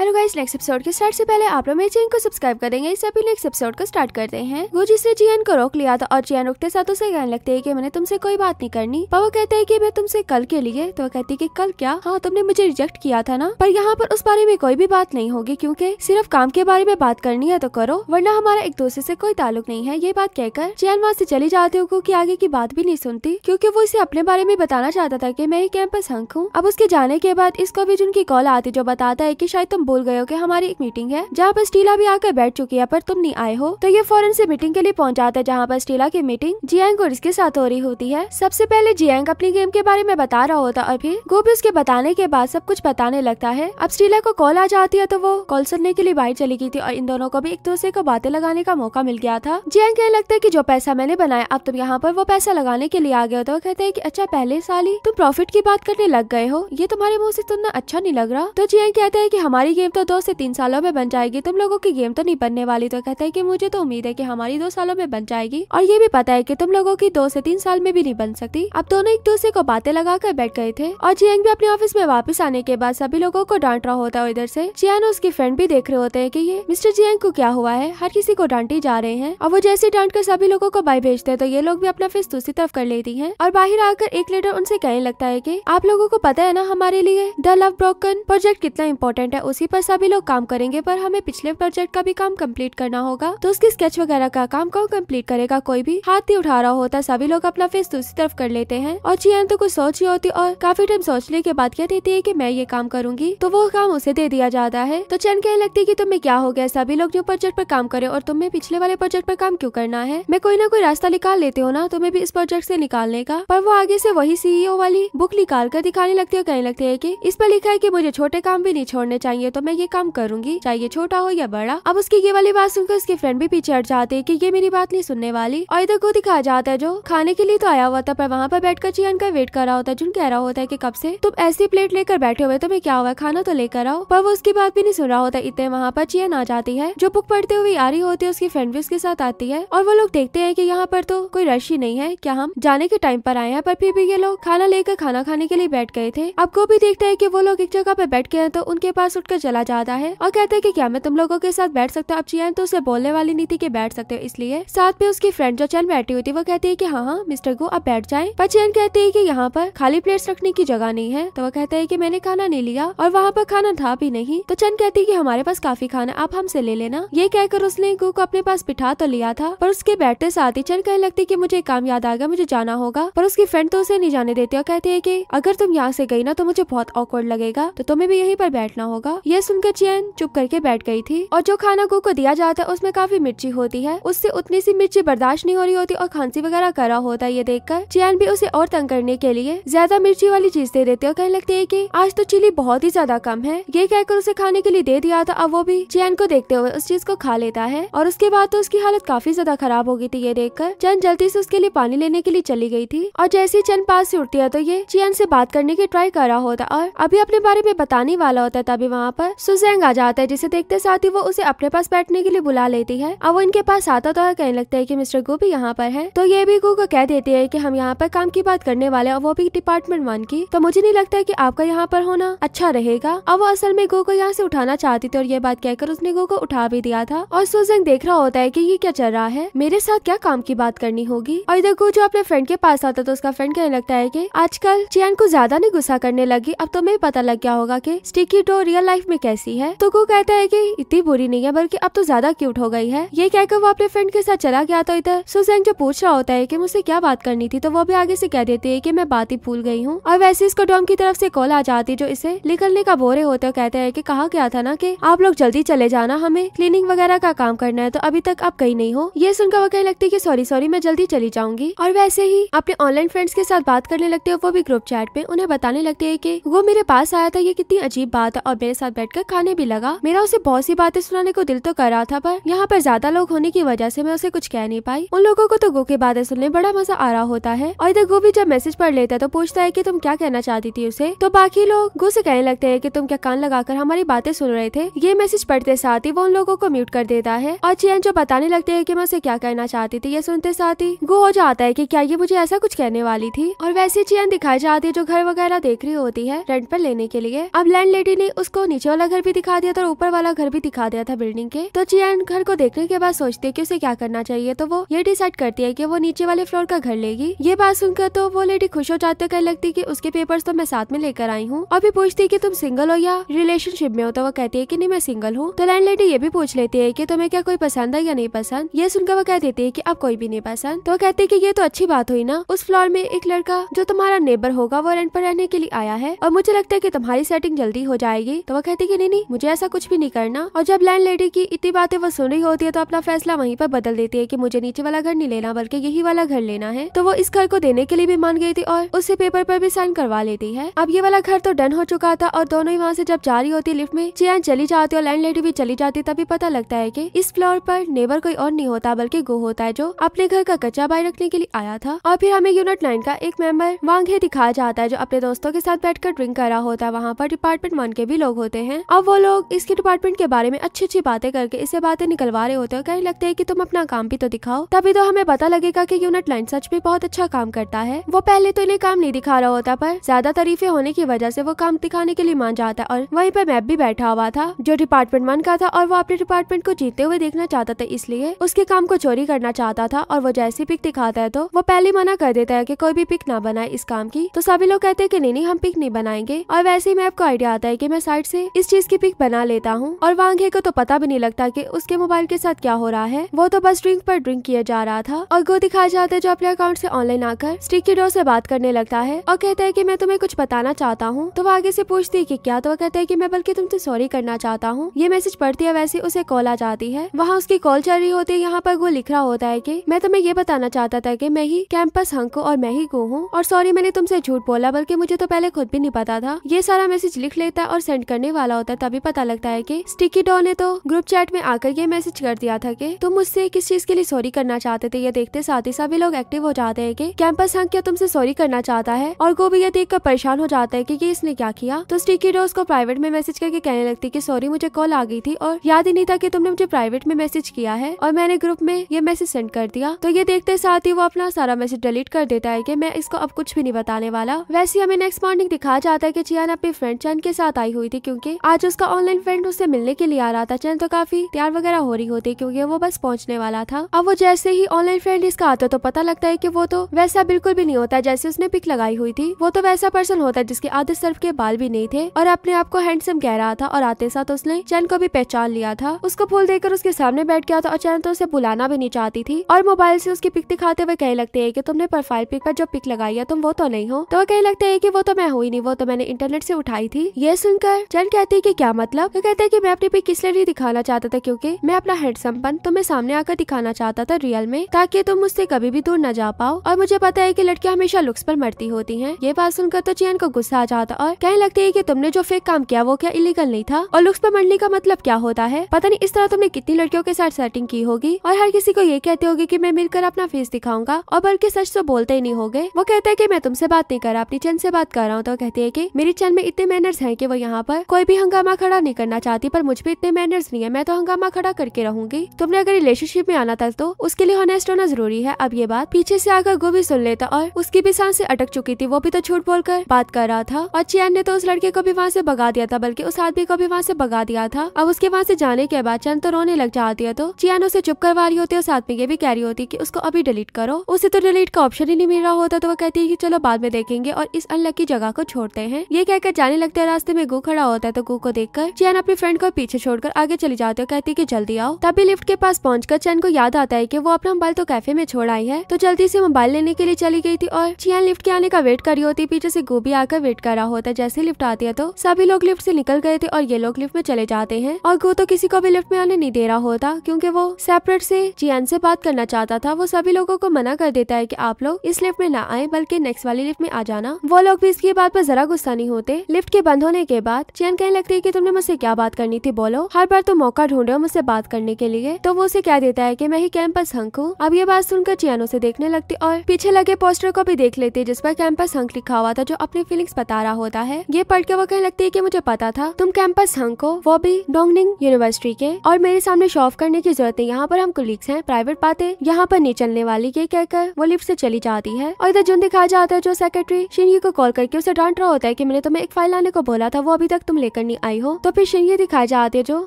hello guys next episode के start से पहले आप लोग मेरे चैनल को सब्सक्राइब कर देंगे इस अभी नेक्स्ट एपिसोड को स्टार्ट करते हैं वो जिसने जियन को रोक लिया था और जियन रोकते साथ उसे कहने लगते है कि मैंने तुमसे कोई बात नहीं करनी पर वो कहते हैं कि मैं तुमसे कल के लिए तो कहती कि कल क्या हाँ तुमने मुझे रिजेक्ट किया था ना पर यहाँ पर उस बारे में कोई भी बात नहीं होगी क्यूँकी सिर्फ काम के बारे में बात करनी है तो करो वरना हमारा एक दूसरे ऐसी कोई ताल्लुक नहीं है ये बात कहकर जियन वहाँ ऐसी चली जाते हो की आगे की बात भी नहीं सुनती क्यूँकी वो इसे अपने बारे में बताना चाहता था की मैं ही कैंपस हंक हूँ अब उसके जाने के बाद इसको भी जिनकी कॉल आती जो बताता है की शायद तुम बोल गए हो कि हमारी एक मीटिंग है जहाँ पर स्टीला भी आकर बैठ चुकी है पर तुम नहीं आए हो तो ये फौरन से मीटिंग के लिए पहुँच जाता है जहाँ पर स्टीला की मीटिंग जियांग और इसके साथ हो रही होती है सबसे पहले जियांग अपनी गेम के बारे में बता रहा होता और फिर भी उसके बताने के बाद सब कुछ बताने लगता है अब स्टीला को कॉल आ जाती है तो वो कॉल सुनने के लिए बाहर चली गई थी और इन दोनों को भी एक दूसरे को बातें लगाने का मौका मिल गया था जियांग कहने लगता है की जो पैसा मैंने बनाया अब तुम यहाँ पर वो पैसा लगाने के लिए आ गए तो कहते हैं की अच्छा पहले साल ही तुम प्रॉफिट की बात करने लग गए हो ये तुम्हारे मुँह से तुमने अच्छा नहीं लग रहा तो जियांग कहते हैं की हमारी गेम तो दो से तीन सालों में बन जाएगी तुम लोगों की गेम तो नहीं बनने वाली तो कहता है की मुझे तो उम्मीद है की हमारी दो सालों में बन जाएगी और ये भी पता है की तुम लोगों की दो से तीन साल में भी नहीं बन सकती अब दोनों एक दूसरे को बातें लगा कर बैठ गए थे और जियांग भी अपने ऑफिस में वापस आने के बाद सभी लोगों को डांट रहा होता है इधर से जियान उसकी फ्रेंड भी देख रहे होते हैं कि ये मिस्टर जियांग को क्या हुआ है हर किसी को डांटे जा रहे हैं और वो जैसे डांट कर सभी लोगों को बाई भेजते हैं तो ये लोग भी अपना फेस दूसरी तरफ कर लेती है और बाहर आकर एक लीडर उनसे कहने लगता है की आप लोगों को पता है ना हमारे लिए द लव ब्रोकन प्रोजेक्ट कितना इम्पोर्टेंट है उस उसी पर सभी लोग काम करेंगे पर हमें पिछले प्रोजेक्ट का भी काम कम्प्लीट करना होगा तो उसकी स्केच वगैरह का काम कौन कंप्लीट करेगा कोई भी हाथ नहीं उठा रहा होता सभी लोग अपना फेस दूसरी तरफ कर लेते हैं और चियान तो कुछ सोच ही होती और काफी टाइम सोचने के बाद क्या देती है की मैं ये काम करूंगी तो वो काम उसे दे दिया जाता है तो चैन कहने लगती है की तुम्हें क्या हो गया सभी लोग जो प्रोजेक्ट पर काम करे और तुम्हें पिछले वाले प्रोजेक्ट पर काम क्यों करना है मैं कोई ना कोई रास्ता निकाल लेती हूँ ना तुम्हें भी इस प्रोजेक्ट से निकालने का पर वो आगे से वही सीईओ e वाली बुक निकाल कर दिखाने लगती है कहने लगती है की इस पर लिखा है की मुझे छोटे काम भी नहीं छोड़ने चाहिए है तो मैं ये काम करूंगी चाहे ये छोटा हो या बड़ा अब उसकी ये वाली बात सुनकर उसके फ्रेंड भी पीछे हट जाते है की ये मेरी बात नहीं सुनने वाली और इधर गोदी खा जाता है जो खाने के लिए तो आया हुआ था पर वहाँ पर बैठकर चियन का वेट कर रहा होता है जो कह रहा होता है की कब से तुम ऐसी प्लेट लेकर बैठे हुए तुम्हें क्या हुआ खाना तो लेकर आओ पर वो उसकी बात भी नहीं सुन रहा होता इतने वहाँ पर चियन आ जाती है जो बुक पढ़ते हुए आ रही होती है उसकी फ्रेंड भी उसके साथ आती है और वो लोग देखते हैं की यहाँ पर तो कोई रश ही नहीं है क्या हम जाने के टाइम पर आए हैं पर फिर भी ये लोग खाना लेकर खाना खाने के लिए बैठ गए थे अब भी देखता है की वो लोग एक जगह पर बैठ गए तो उनके पास उठकर चला जाता है और कहते हैं कि क्या मैं तुम लोगों के साथ बैठ सकता हूँ अब चीन तो उसे बोलने वाली नहीं थी कि बैठ सकते हो इसलिए साथ में उसकी फ्रेंड जो चैन बैठी हुई थी वो कहती है की हाँ हाँ मिस्टर गो आप बैठ जाए पर चैन कहती है की यहाँ पर खाली प्लेट्स रखने की जगह नहीं है तो वो कहते हैं की मैंने खाना नहीं लिया और वहाँ पर खाना था भी नहीं तो चैन कहती है की हमारे पास काफी खाना आप हमसे ले लेना ये कहकर उसने गो को अपने पास बिठा तो लिया था पर उसके बैठते साथ ही चैन कहने लगती की मुझे काम याद आ गया मुझे जाना होगा पर उसकी फ्रेंड तो उसे नहीं जाने देती और कहती है की अगर तुम यहाँ से गई ना तो मुझे बहुत ऑकवर्ड लगेगा तो तुम्हें भी यहीं पर बैठना होगा यह सुनकर चैन चुप करके बैठ गई थी और जो खाना कुक को दिया जाता है उसमें काफी मिर्ची होती है उससे उतनी सी मिर्ची बर्दाश्त नहीं हो रही होती और खांसी वगैरह करा होता है ये कर चैन भी उसे और तंग करने के लिए ज्यादा मिर्ची वाली चीज दे देती है और कहने लगती है की आज तो चिली बहुत ही ज्यादा कम है ये कहकर उसे खाने के लिए दे दिया था अब वो भी चैन को देखते हुए उस चीज को खा लेता है और उसके बाद तो उसकी हालत काफी ज्यादा खराब हो गई थी ये देखकर चैन जल्दी से उसके लिए पानी लेने के लिए चली गई थी और जैसे ही चैन पास से उठती है तो ये चैन से बात करने की ट्राई कर रहा होता और अभी अपने बारे में बताने वाला होता तभी वहाँ पर सुजेंग आ जाता है जिसे देखते साथ ही वो उसे अपने पास बैठने के लिए बुला लेती है और वो इनके पास आता तो कहने लगता है की मिस्टर गु भी यहाँ पर है तो ये भी गो को कह देती है की हम यहाँ पर काम की बात करने वाले और वो भी डिपार्टमेंट वन की तो मुझे नहीं लगता की आपका यहाँ पर होना अच्छा रहेगा और वो असल में गो को यहाँ से उठाना चाहती थी और ये बात कहकर उसने गो को उठा भी दिया था और सुजेंग देख रहा होता है की ये क्या चल रहा है मेरे साथ क्या काम की बात करनी होगी और इधर गो जो अपने फ्रेंड के पास आता तो उसका फ्रेंड कहने लगता है की आजकल चैन को ज्यादा नहीं गुस्सा करने लगी अब तुम्हें तो पता लग गया होगा की स्टिकी टो रियल लाइफ में कैसी है तो वो कहता है की इतनी बुरी नहीं है बल्कि अब तो ज्यादा क्यूट हो गई है ये कहकर वो अपने फ्रेंड के साथ चला गया तो इधर सुजैन जो पूछ रहा होता है की मुझसे क्या बात करनी थी तो वो भी आगे से कह देती है की मैं बात ही भूल गई हूँ और वैसे इसको डॉम की तरफ से कॉल आ जाती जो इसे निकलने का बोरे होते हो कहते हैं की कहा गया था ना की आप लोग जल्दी चले जाना हमें क्लीनिंग वगैरह का काम करना है तो अभी तक आप कहीं नहीं हो ये सुनकर वो कहने लगती है की सॉरी सॉरी मैं जल्दी चली जाऊंगी और वैसे ही अपने ऑनलाइन फ्रेंड्स के साथ बात करने लगते है वो भी ग्रुप चैट पे उन्हें बताने लगते है की वो मेरे पास आया था ये कितनी अजीब बात है और मेरे साथ बैठ कर खाने भी लगा मेरा उसे बहुत सी बातें सुनाने को दिल तो कर रहा था पर यहाँ पर ज्यादा लोग होने की वजह से मैं उसे कुछ कह नहीं पाई उन लोगों को तो गो की बातें सुनने बड़ा मजा आ रहा होता है और इधर गो भी जब मैसेज पढ़ लेता है तो पूछता है की तुम क्या कहना चाहती थी उसे तो बाकी लोग गो से कहने लगते है की तुम क्या कान लगाकर हमारी बातें सुन रहे थे ये मैसेज पढ़ते साथ ही वो उन लोगों को म्यूट कर देता है और चैन जो बताने लगते है की मैं उसे क्या कहना चाहती थी ये सुनते साथ ही गो हो जाता है की क्या ये मुझे ऐसा कुछ कहने वाली थी और वैसे चैन दिखाई जाती है जो घर वगैरह देख रही होती है रेंट पर लेने के लिए अब लैंड लेडी ने उसको नीचे वाला घर भी दिखा दिया था और ऊपर वाला घर भी दिखा दिया था बिल्डिंग के तो एंड घर को देखने के बाद सोचती है की उसे क्या करना चाहिए तो वो ये डिसाइड करती है की वो नीचे वाले फ्लोर का घर लेगी ये बात सुनकर तो वो लेडी खुश हो जाते कह लगती की उसके पेपर तो मैं साथ में लेकर आई हूँ और भी पूछती की तुम सिंगल हो या रिलेशनशिप में हो तो वो कहती है की नहीं मैं सिंगल हूँ तो लैंड लेडी ये भी पूछ लेती है की तुम्हें क्या कोई पसंद है या नहीं पसंद ये सुनकर वो कह देती है की अब कोई भी नहीं पसंद तो कहते की ये तो अच्छी बात हुई ना उस फ्लोर में एक लड़का जो तुम्हारा नेबर होगा वो रेंट पर रहने के लिए आया है और मुझे लगता है की तुम्हारी सेटिंग जल्दी हो जाएगी तो वह कहती की नहीं नहीं मुझे ऐसा कुछ भी नहीं करना और जब लैंड लेडी की इतनी बातें वो सुन रही होती है तो अपना फैसला वहीं पर बदल देती है की मुझे नीचे वाला घर नहीं लेना बल्कि यही वाला घर लेना है तो वो इस घर को देने के लिए भी मान गई थी और उससे पेपर पर भी साइन करवा लेती है अब ये वाला घर तो डन हो चुका था और दोनों ही वहाँ से जब जा रही होती लिफ्ट में चैन चली जाती और लैंड लेडी भी चली जाती तभी पता लगता है की इस फ्लोर पर नेबर कोई और नहीं होता बल्कि गो होता है जो अपने घर का कच्चा बाय रखने के लिए आया था और फिर हमें यूनिट नाइन का एक मेंबर वांगे दिखाया जाता है जो अपने दोस्तों के साथ बैठकर ड्रिंक कर रहा होता है वहाँ पर डिपार्टमेंट वन के भी लोग होते होते हैं अब वो लोग इसके डिपार्टमेंट के बारे में अच्छी अच्छी बातें करके इससे बातें निकलवा रहे होते हैं कहने लगते हैं कि तुम अपना काम भी तो दिखाओ तभी तो हमें पता लगेगा कि यूनिट लाइन सच भी बहुत अच्छा काम करता है वो पहले तो इन्हें काम नहीं दिखा रहा होता पर ज्यादा तरीफे होने की वजह से वो काम दिखाने के लिए मान जाता और वहीं पर मैप भी बैठा हुआ था जो डिपार्टमेंट वन का था और वो अपने डिपार्टमेंट को जीते हुए देखना चाहता था इसलिए उसके काम को चोरी करना चाहता था और वो जैसी पिक दिखाता है तो वो पहले मना कर देता है की कोई भी पिक ना बनाए इस काम की तो सभी लोग कहते हैं की नहीं नहीं हम पिक नहीं बनाएंगे और वैसे ही मैप को आइडिया आता है की मैं साइड से इस चीज की पिक बना लेता हूँ और वांगे को तो पता भी नहीं लगता की उसके मोबाइल के साथ क्या हो रहा है वो तो बस ड्रिंक पर ड्रिंक किया जा रहा था और गो दिखा जाते जो अपने अकाउंट से ऑनलाइन आकर स्टिकी डोर से बात करने लगता है और कहता है की मैं तुम्हें कुछ बताना चाहता हूँ तो वो आगे से पूछती है की क्या तो कहते हैं की मैं बल्कि तुमसे सॉरी करना चाहता हूँ ये मैसेज पढ़ती है वैसे उसे कॉल आ जाती है वहाँ उसकी कॉल चल रही होती है यहाँ पर वो लिख रहा होता है की मैं तुम्हें ये बताना चाहता था की मैं ही कैंपस हंको और मैं ही गो हूँ और सॉरी मैंने तुमसे झूठ बोला बल्कि मुझे तो पहले खुद भी नहीं पता था ये सारा मैसेज लिख लेता और सेंड करने वाला होता है तभी पता लगता है कि स्टिकी डॉ ने तो ग्रुप चैट में आकर ये मैसेज कर दिया था कि तुम मुझसे किस चीज के लिए सॉरी करना चाहते थे ये देखते साथ ही सभी लोग एक्टिव हो जाते हैं कि कैंपस हंक क्या तुमसे सॉरी करना चाहता है और भी ये देख परेशान हो जाता है की इसने क्या किया तो स्टिकी डॉ उसको प्राइवेट में मैसेज करके कहने लगती की सॉरी मुझे कॉल आ गई थी और याद ही नहीं था की तुमने मुझे प्राइवेट में मैसेज किया है और मैंने ग्रुप में ये मैसेज सेंड कर दिया तो ये देखते साथ ही वो अपना सारा मैसेज डिलीट कर देता है कि मैं इसको अब कुछ भी नहीं बताने वाला वैसे हमें नेक्स्ट मॉर्निंग दिखा जाता है कि चियान अपनी फ्रेंड चैन के साथ आई हुई थी क्योंकि के आज उसका ऑनलाइन फ्रेंड उससे मिलने के लिए आ रहा था चल तो काफी तैयार वगैरह हो रही होती क्योंकि वो बस पहुंचने वाला था अब वो जैसे ही ऑनलाइन फ्रेंड इसका आता तो पता लगता है की वो तो वैसा बिल्कुल भी नहीं होता जैसे उसने पिक लगाई हुई थी वो तो वैसा पर्सन होता जिसके आधे सर्फ के बाल भी नहीं थे और अपने आप को हैंडसम कह रहा था और आते साथ उसने चंद को भी पहचान लिया था उसको फूल देकर उसके सामने बैठ गया था और चैन तो उसे बुलाना भी नहीं चाहती थी और मोबाइल से उसकी पिक दिखाते हुए कहने लगते है की तुमने प्रोफाइल पिक पर जो पिक लगाई है तुम वो तो नहीं हो तो वह कहने लगते है की वो तो मैं हुई नहीं वो तो मैंने इंटरनेट से उठाई थी ये सुनकर चैन कह कहती है कि क्या मतलब वो कहता है कि मैं अपनी पिक इसलिए नहीं दिखाना चाहता था क्योंकि मैं अपना हेडसम्पन तुम्हें सामने आकर दिखाना चाहता था रियल में ताकि तुम मुझसे कभी भी दूर न जा पाओ और मुझे पता है की लड़कियाँ हमेशा लुक्स आरोप मरती होती है ये बात सुनकर तो चैन को गुस्सा आ जाता और कहने लगती है की तुमने जो फेक काम किया वो क्या इलीगल नहीं था और लुक्स आरोप मरने का मतलब क्या होता है पता नहीं इस तरह तुमने कितनी लड़कियों के साथ सेटिंग की होगी और हर किसी को ये कहते होगी की मैं मिलकर अपना फेस दिखाऊंगा और बल्कि सच तो बोलते ही नहीं गए वो कहते है कि मैं तुमसे बात नहीं कर रहा अपनी चैन से बात कर रहा हूँ तो कहती है की मेरी चैन में इतने मैनर्स है की वो यहाँ पर कोई भी हंगामा खड़ा नहीं करना चाहती पर मुझ पे इतने मैनर्स नहीं है मैं तो हंगामा खड़ा करके रहूंगी तुमने अगर रिलेशनशिप में आना था तो उसके लिए हॉनेस्ट होना जरूरी है अब ये बात पीछे से आकर गो भी सुन लेता और उसकी भी से अटक चुकी थी वो भी तो छूट बोलकर बात कर रहा था और चैन ने तो उस लड़के को भी वहाँ से भगा दिया था बल्कि उस आदमी को भी वहाँ से भगा दिया था अब उसके वहाँ से जाने के बाद चैन तो रोने लग जाती है तो चैन उसे चुप करवा रही होती है उस आदमी के भी कह रही होती की उसको अभी डिलीट करो उसे तो डिलीट का ऑप्शन ही नहीं मिल रहा होता तो वो कहती है की चलो बाद में देखेंगे और इस अनलकी जगह को छोड़ते हैं ये कहकर जाने लगते रास्ते में गो खड़ा होता है तो गुफ्तगु को कर चैन अपने फ्रेंड को पीछे छोड़कर आगे चली जाती है कहती की जल्दी आओ तभी लिफ्ट के पास पहुँच चैन को याद आता है की वो अपना मोबाइल तो कैफे में छोड़ आई है तो जल्दी से मोबाइल लेने के लिए चली गई थी और चैन लिफ्ट के आने का वेट करी होती पीछे से गोभी आकर वेट कर रहा होता जैसे लिफ्ट आती है तो सभी लोग लिफ्ट से निकल गए थे और ये लोग लिफ्ट में चले जाते हैं और गो तो किसी को भी लिफ्ट में आने नहीं दे रहा होता क्योंकि वो सेपरेट से चैन से बात करना चाहता था वो सभी लोगों को मना कर देता है कि आप लोग इस लिफ्ट में ना आए बल्कि नेक्स्ट वाली लिफ्ट में आ जाना वो लोग भी इसकी बात पर जरा गुस्सा नहीं होते लिफ्ट के बंद होने के बाद चैन कहने लगती है कि तुमने मुझसे क्या बात करनी थी बोलो हर बार तुम मौका ढूंढ रहे हो मुझसे बात करने के लिए तो वो उसे क्या देता है की मैं ही कैंपस हंक हूँ अब ये बात सुनकर चियानो से देखने लगती और पीछे लगे पोस्टर को भी देख लेती है जिस पर कैंपस हंक लिखा हुआ था जो अपनी फीलिंग्स बता रहा होता है ये पढ़ के वो कहने लगती है की मुझे पता था तुम कैंपस हंक हो वो भी डोंगनिंग यूनिवर्सिटी के और मेरे सामने शो ऑफ करने की जरूरत है यहाँ पर हम कुलीग्स हैं प्राइवेट बातें यहाँ पर नहीं चलने वाली ये कहकर वो लिफ्ट से चली जाती है और इधर जुन दिखाया जाता है जो सेक्रेटरी शिनगी को कॉल करके उसे डांट रहा होता है की मैंने तुम्हें एक फाइल लाने को बोला था वो अभी तक तुम ले नहीं आई हो तो पेशेंट ये दिखाए जाते जो